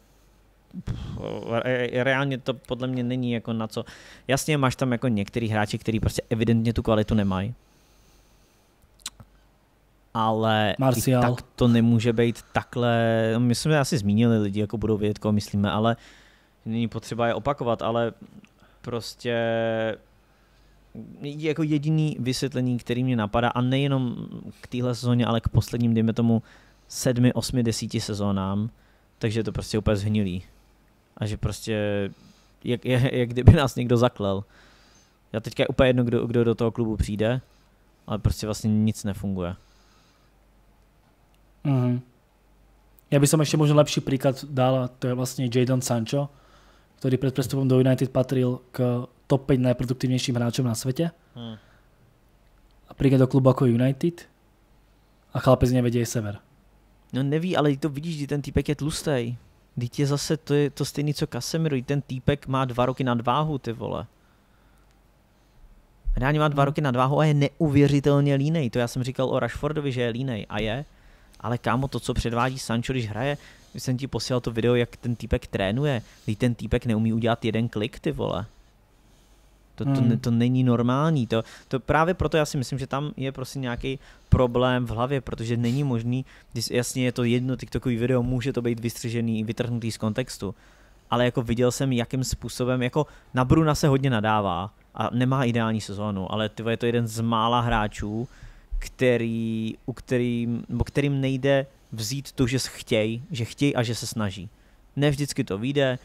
reálně to podle mě není jako na co. Jasně máš tam jako některý hráči, kteří prostě evidentně tu kvalitu nemají ale Marcial. tak to nemůže být takhle, my jsme asi zmínili lidi, jako budou vědět, koho myslíme, ale není potřeba je opakovat, ale prostě jako jediný vysvětlení, který mě napadá, a nejenom k téhle sezóně, ale k posledním, dejme tomu, sedmi, osmi, desíti sezónám, takže je to prostě úplně zhnilý. A že prostě, jak, jak, jak kdyby nás někdo zaklel. Já teďka je úplně jedno, kdo, kdo do toho klubu přijde, ale prostě vlastně nic nefunguje. Mm-hmm. Ja by som ešte možno lepší príklad dal, a to je vlastne Jadon Sancho, ktorý pred prestupom do United patril k top 5 najproduktívnejším hráčom na svete. Mm. A príde do klubu ako United a chlapec nevedie sever. No neví, ale to vidíš, že ten týpek je tlustej. Teď je zase, to je to stejný co Casemiro, ten týpek má dva roky na váhu, ty vole. Reálně má dva hmm. roky na váhu a je neuvěřitelně línej. To já jsem říkal o Rashfordovi, že je línej a je ale kámo, to, co předvádí Sancho, když hraje, jsem ti posílal to video, jak ten týpek trénuje, když ten týpek neumí udělat jeden klik, ty vole. To, to, hmm. to není normální. To, to právě proto já si myslím, že tam je prostě nějaký problém v hlavě, protože není možný, když jasně je to jedno TikTokový video, může to být vystřižený, vytrhnutý z kontextu, ale jako viděl jsem, jakým způsobem, jako na Bruna se hodně nadává a nemá ideální sezónu, ale tyvo, je to jeden z mála hráčů, který, u kterým, bo kterým nejde vzít to, že chtějí, že chtějí a že se snaží. Ne vždycky to vyjde,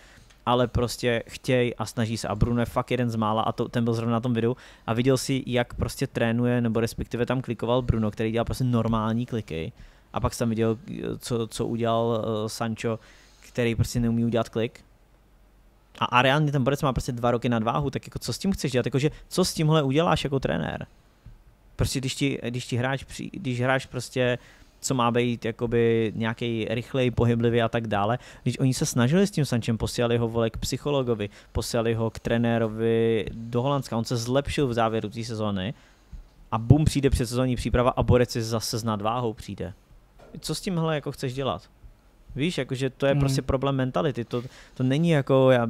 ale prostě chtějí a snaží se. A Bruno je fakt jeden z mála a to, ten byl zrovna na tom videu a viděl si, jak prostě trénuje, nebo respektive tam klikoval Bruno, který dělal prostě normální kliky. A pak jsem viděl, co, co udělal uh, Sancho, který prostě neumí udělat klik. A, a reálně ten borec má prostě dva roky na váhu, tak jako co s tím chceš dělat? Jakože co s tímhle uděláš jako trenér? Prostě když ti, když ti hráč, při, když hráč prostě co má být jakoby nějaký rychlej, pohyblivý a tak dále. Když oni se snažili s tím Sančem, posílali ho vole k psychologovi, posílali ho k trenérovi do Holandska, on se zlepšil v závěru té sezóny a bum přijde předsezónní příprava a borec si zase s nadváhou přijde. Co s tímhle jako chceš dělat? Víš, jakože to je hmm. prostě problém mentality, to, to není jako, já,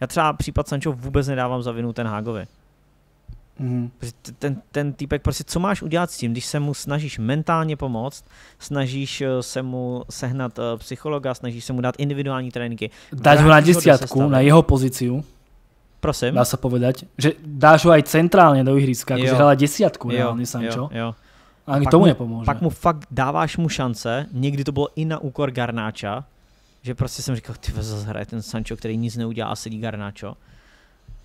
já třeba případ Sancho vůbec nedávám za vinu ten Hágovi. Mm. Ten, ten týpek, prostě co máš udělat s tím, když se mu snažíš mentálně pomoct, snažíš eh, se mu sehnat eh, psychologa, snažíš se mu dát individuální tréninky. Dáš ho na desiatku, na jeho pozici. Prosím. Dá se povedať, že dáš ho aj centrálně do ihriska, akože hľadá desiatku, jo, ne, Sancho. Jo, jo. A ani tomu nepomůže. Pak mu fakt dáváš mu šance, někdy to bylo i na úkor Garnáča, že prostě jsem říkal, ty zase hraje ten Sancho, který nic neudělá a sedí Garnáčo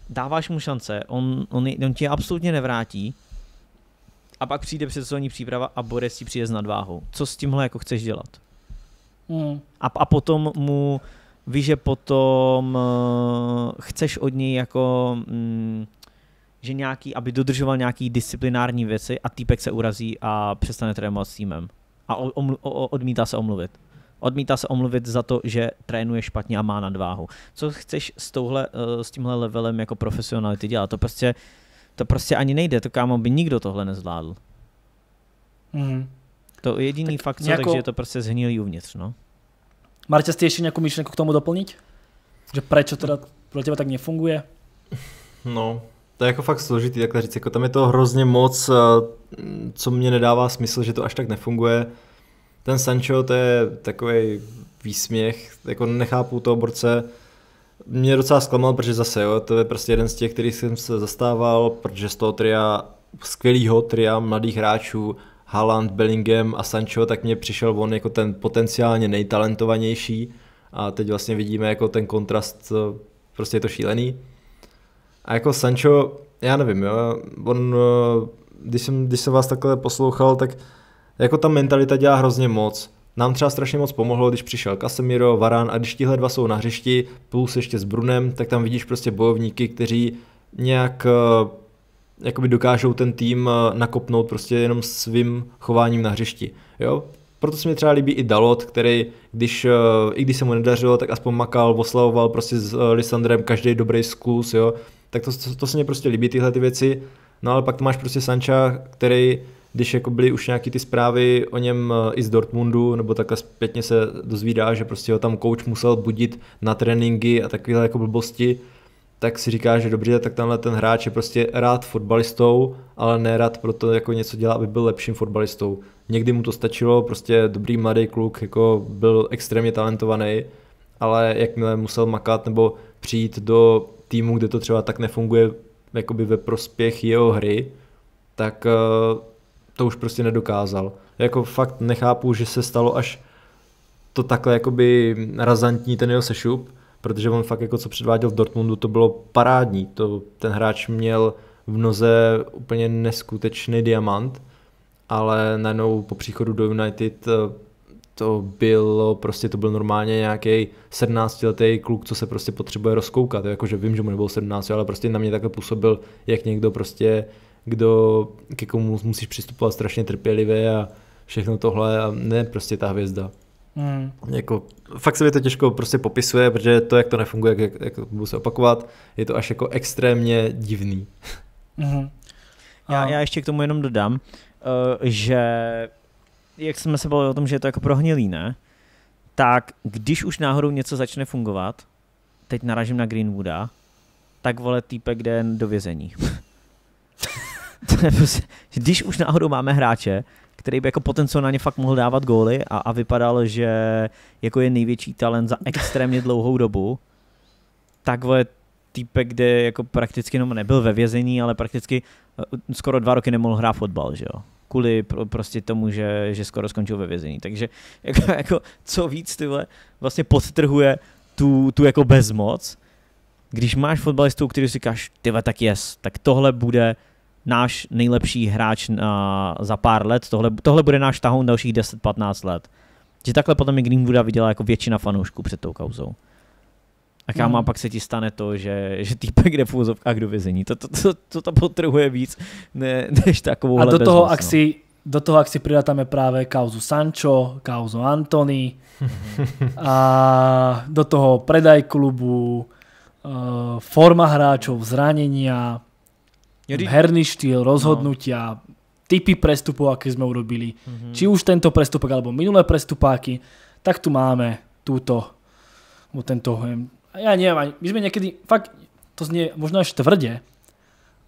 dáváš mu šance, on, on, on ti je absolutně nevrátí a pak přijde předsezónní příprava a boris ti přijde s nadváhou. Co s tímhle jako chceš dělat? Mm. A, a potom mu víš, že potom uh, chceš od něj jako mm, že nějaký, aby dodržoval nějaký disciplinární věci a týpek se urazí a přestane trénovat s týmem. A o, o, o, odmítá se omluvit. Odmítá se omluvit za to, že trénuje špatně a má nadváhu. Co chceš s, touhle, eh, s tímhle levelem jako profesionality dělat? To prostě, to prostě ani nejde, to kámo by nikdo tohle nezvládl. Mm. To jediný tak fakt, co, nějakou... takže je to prostě zhnilý uvnitř, no. Marta, jste ještě nějakou myšlenku k tomu doplnit? Že proč to teda pro tebe tak nefunguje? No, to je jako fakt složitý, takhle říct, jako tam je to hrozně moc, eh, co mě nedává smysl, že to až tak nefunguje ten Sancho to je takový výsměch, jako nechápu toho borce. Mě docela zklamal, protože zase jo, to je prostě jeden z těch, který jsem se zastával, protože z toho tria, skvělýho tria mladých hráčů, Haaland, Bellingham a Sancho, tak mě přišel on jako ten potenciálně nejtalentovanější a teď vlastně vidíme jako ten kontrast, prostě je to šílený. A jako Sancho, já nevím, jo, on, eh, když jsem, když jsem vás takhle poslouchal, tak jako ta mentalita dělá hrozně moc. Nám třeba strašně moc pomohlo, když přišel Casemiro, Varán a když tihle dva jsou na hřišti, plus ještě s Brunem, tak tam vidíš prostě bojovníky, kteří nějak eh, jakoby dokážou ten tým eh, nakopnout prostě jenom svým chováním na hřišti. Jo? Proto se mi třeba líbí i Dalot, který, když, eh, i když se mu nedařilo, tak aspoň makal, oslavoval prostě s Lisandrem každý dobrý zkus, jo. Tak to, to, to se mi prostě líbí tyhle ty věci. No ale pak tam máš prostě Sancha, který když jako byly už nějaký ty zprávy o něm eh, i z Dortmundu, nebo takhle zpětně se dozvídá, že prostě ho tam coach musel budit na tréninky a takovéhle jako blbosti, tak si říká, že dobře, tak tenhle ten hráč je prostě rád fotbalistou, ale nerad proto jako něco dělá, aby byl lepším fotbalistou. Někdy mu to stačilo, prostě dobrý mladý kluk, jako byl extrémně talentovaný, ale jakmile musel makat nebo přijít do týmu, kde to třeba tak nefunguje jakoby ve prospěch jeho hry, tak eh, to už prostě nedokázal. Jako fakt nechápu, že se stalo až to takhle jakoby razantní ten jeho sešup, protože on fakt jako co předváděl v Dortmundu, to bylo parádní. To, ten hráč měl v noze úplně neskutečný diamant, ale najednou po příchodu do United eh, to bylo prostě, to byl normálně nějaký 17-letý kluk, co se prostě potřebuje rozkoukat. Jakože vím, že mu nebylo 17, ale prostě na mě takhle působil, jak někdo prostě kdo, ke komu musíš přistupovat strašně trpělivě a všechno tohle a ne prostě ta hvězda. Mm. Jako, fakt se mi to těžko prostě popisuje, protože to, jak to nefunguje, jak, jak to budu se opakovat, je to až jako extrémně divný. Mm. Já, a... já ještě k tomu jenom dodám, uh, že jak jsme se bavili o tom, že je to jako prohnilý, ne? Tak když už náhodou něco začne fungovat, teď naražím na Greenwooda, tak vole týpek jde do vězení. Když už náhodou máme hráče, který by jako potenciálně fakt mohl dávat góly a, a vypadal, že jako je největší talent za extrémně dlouhou dobu, takhle týpe, kde jako prakticky, no nebyl ve vězení, ale prakticky eh, skoro dva roky nemohl hrát fotbal, že jo kvůli prostě tomu, že, že skoro skončil ve vězení. Takže jako, jako co víc tyhle vlastně podtrhuje tu, tu jako bezmoc, když máš fotbalistu, který si říkáš, tyhle tak jest, tak tohle bude náš nejlepší hráč na, eh, za pár let, tohle, tohle bude náš tahoun dalších 10-15 let. Že takhle potom i Greenwooda viděla jako většina fanoušků před tou kauzou. A káma, hmm. pak se ti stane to, že, že týpek jde v úzovkách do vězení. To, to, to, to, to potrhuje víc, ne, než takovou. A do toho, ak si, do toho, ak si pridatáme právě kauzu Sancho, kauzu Antony, a do toho predaj klubu, eh, forma hráčov, zranenia, Jedy... herný štýl, rozhodnutia, no. typy prestupov, aké sme urobili. Mm-hmm. Či už tento prestupok, alebo minulé prestupáky, tak tu máme túto, tento, ja neviem, my sme niekedy, fakt, to znie možno až tvrde,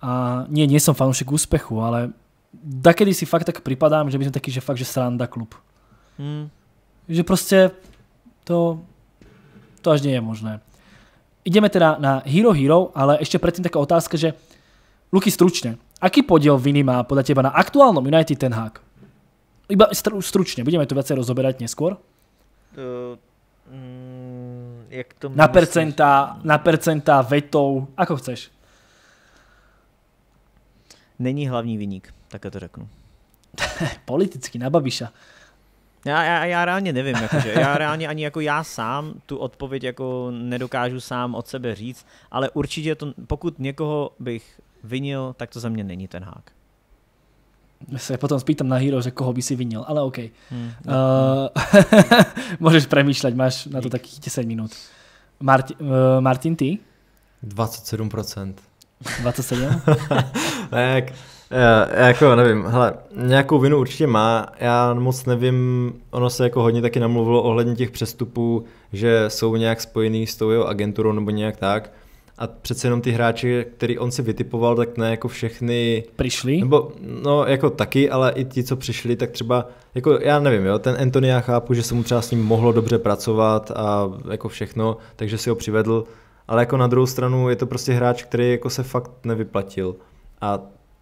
a nie, nie som fanúšik úspechu, ale dakedy si fakt tak pripadám, že by sme taký, že fakt, že sranda klub. Mm. Že proste to, to až nie je možné. Ideme teda na Hero Hero, ale ešte predtým taká otázka, že Luky, stručne. Aký podiel viny má podľa teba na aktuálnom United Ten Hag? Iba stručně. stručne, budeme to viacej rozoberať neskôr. mm, jak to na, percenta, na percenta, vetou, ako chceš. Není hlavní vyník, také to řeknu. Politicky, na Babiša. Já, já, já reálně nevím, jakože, já reálně ani jako já sám tu odpověď jako nedokážu sám od sebe říct, ale určitě to, pokud někoho bych vinil, tak to za mě není ten hák. Se potom spýtam na Hero, že koho by si vinil, ale OK. Hmm, uh, můžeš přemýšlet, máš na to takých 10 minut. Marti, uh, Martin, ty? 27%. 27? ne, jak, já, eh, jako nevím, hele, nějakou vinu určitě má, já moc nevím, ono se jako hodně taky namluvilo ohledně těch přestupů, že jsou nějak spojený s tou jeho agenturou nebo nějak tak, a přece jenom ty hráči, který on si vytipoval, tak ne jako všechny... Přišli? Nebo, no jako taky, ale i ti, co přišli, tak třeba, jako já nevím, jo, ten Antony já chápu, že se mu třeba s ním mohlo dobře pracovat a jako všechno, takže si ho přivedl, ale jako na druhou stranu je to prostě hráč, který jako se fakt nevyplatil. A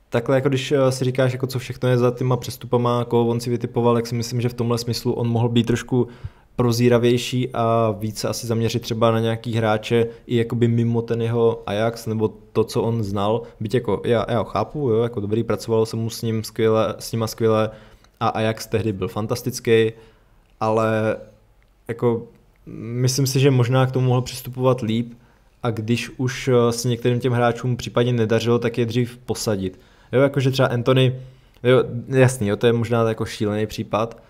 takhle, jako když eh, si říkáš, jako co všechno je za těma přestupama, koho on si vytipoval, tak si myslím, že v tomhle smyslu on mohl být trošku prozíravější a více asi zaměřit třeba na nějaký hráče i jakoby mimo ten jeho Ajax nebo to, co on znal. Byť jako, já, já ho chápu, jo, jako dobrý, pracoval jsem mu s ním skvěle, s nima skvěle a Ajax tehdy byl fantastický, ale jako myslím si, že možná k tomu mohl přistupovat líp a když už eh, se některým těm hráčům případně nedařilo, tak je dřív posadit. Jo, jakože třeba Anthony, jo, jasný, jo, to je možná jako šílený případ,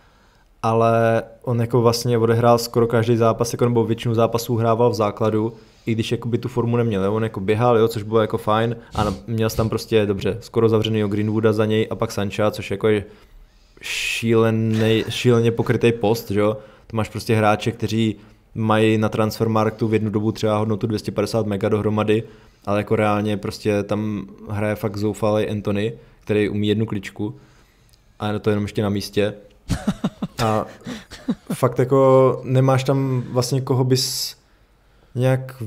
ale on jako vlastně odehrál skoro každý zápas, jako nebo většinu zápasů hrával v základu, i když jako by tu formu neměl, jo? on jako běhal, jo, což bylo jako fajn a měl tam prostě dobře, skoro zavřený o Greenwooda za něj a pak Sancha, což jako je šílený, šíleně pokrytý post, jo? to máš prostě hráče, kteří mají na transfermarktu v jednu dobu třeba hodnotu 250 mega dohromady, ale jako reálně prostě tam hraje fakt zoufalý Anthony, který umí jednu kličku a to je jenom ještě na místě. A fakt jako nemáš tam vlastně koho bys nějak,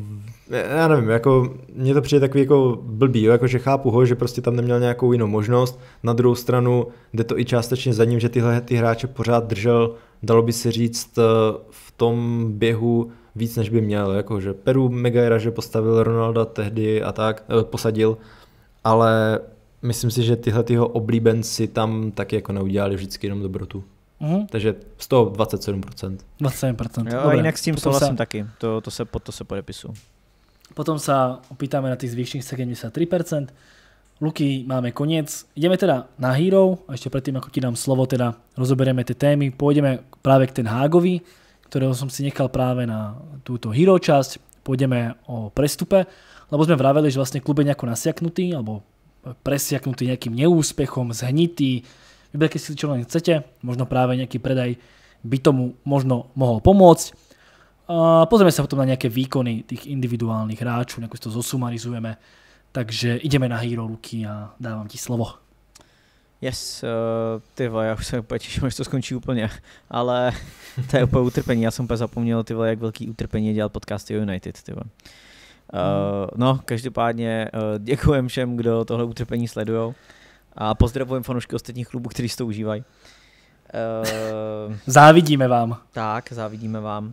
já nevím, jako mně to přijde takový jako blbý, jo, jako že chápu ho, že prostě tam neměl nějakou jinou možnost, na druhou stranu jde to i částečně za ním, že tyhle ty hráče pořád držel, dalo by se říct, eh, v tom běhu víc, než by měl, jako že Peru mega že postavil Ronalda tehdy a tak, eh, posadil, ale myslím si, že tyhle tyho oblíbenci tam taky jako neudělali vždycky jenom dobrotu. Uhum. Takže z toho 27%. 27%. Jo, a jinak s tím souhlasím sa... taky. To, to se, pod to se podepisu. Potom se opýtáme na těch zvýšených 73%. Luky, máme konec. Ideme teda na hero a ještě předtím, jako ti dám slovo, teda rozobereme ty témy. Půjdeme právě k ten Hágovi, kterého jsem si nechal právě na tuto hero část. Půjdeme o prestupe, lebo jsme vraveli, že vlastně klub je nějak nasiaknutý, alebo presiaknutý nějakým neúspěchem, zhnitý, Vyberte si, čo len chcete, možno práve nejaký predaj by tomu možno mohol pomôcť. A pozrieme sa potom na nejaké výkony tých individuálnych hráčov, nejako si to zosumarizujeme. Takže ideme na Hero Ruky a dávám ti slovo. Yes, uh, ty vole, já už se úplně těším, až to skončí úplně, ale to je úplně utrpení, já jsem úplně zapomněl, ty vole, jak velký utrpení je dělat podcasty United, ty vole. Uh, no, každopádně uh, děkujem všem, kdo tohle utrpení sledujou. A pozdravujeme fanoušky ostatních klubů, kteří to užívají. Uh, závidíme vám. Tak, závidíme vám.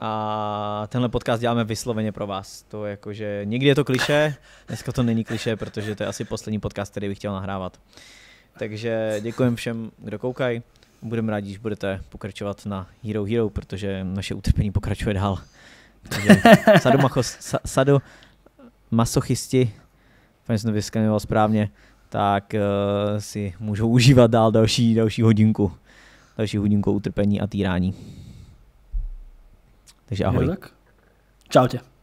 A tenhle podcast děláme vysloveně pro vás. To je jako, že někdy je to kliše, dneska to není kliše, protože to je asi poslední podcast, který bych chtěl nahrávat. Takže děkujem všem, kdo koukají. Budeme rádi, když budete pokračovat na Hero Hero, protože naše utrpení pokračuje dál. Takže sadomachos, sa, sado masochisti, Fajn jsem to správně tak uh, si můžou užívat dál další, další hodinku. Další hodinku utrpení a týrání. Takže ahoj. tak. Čau tě.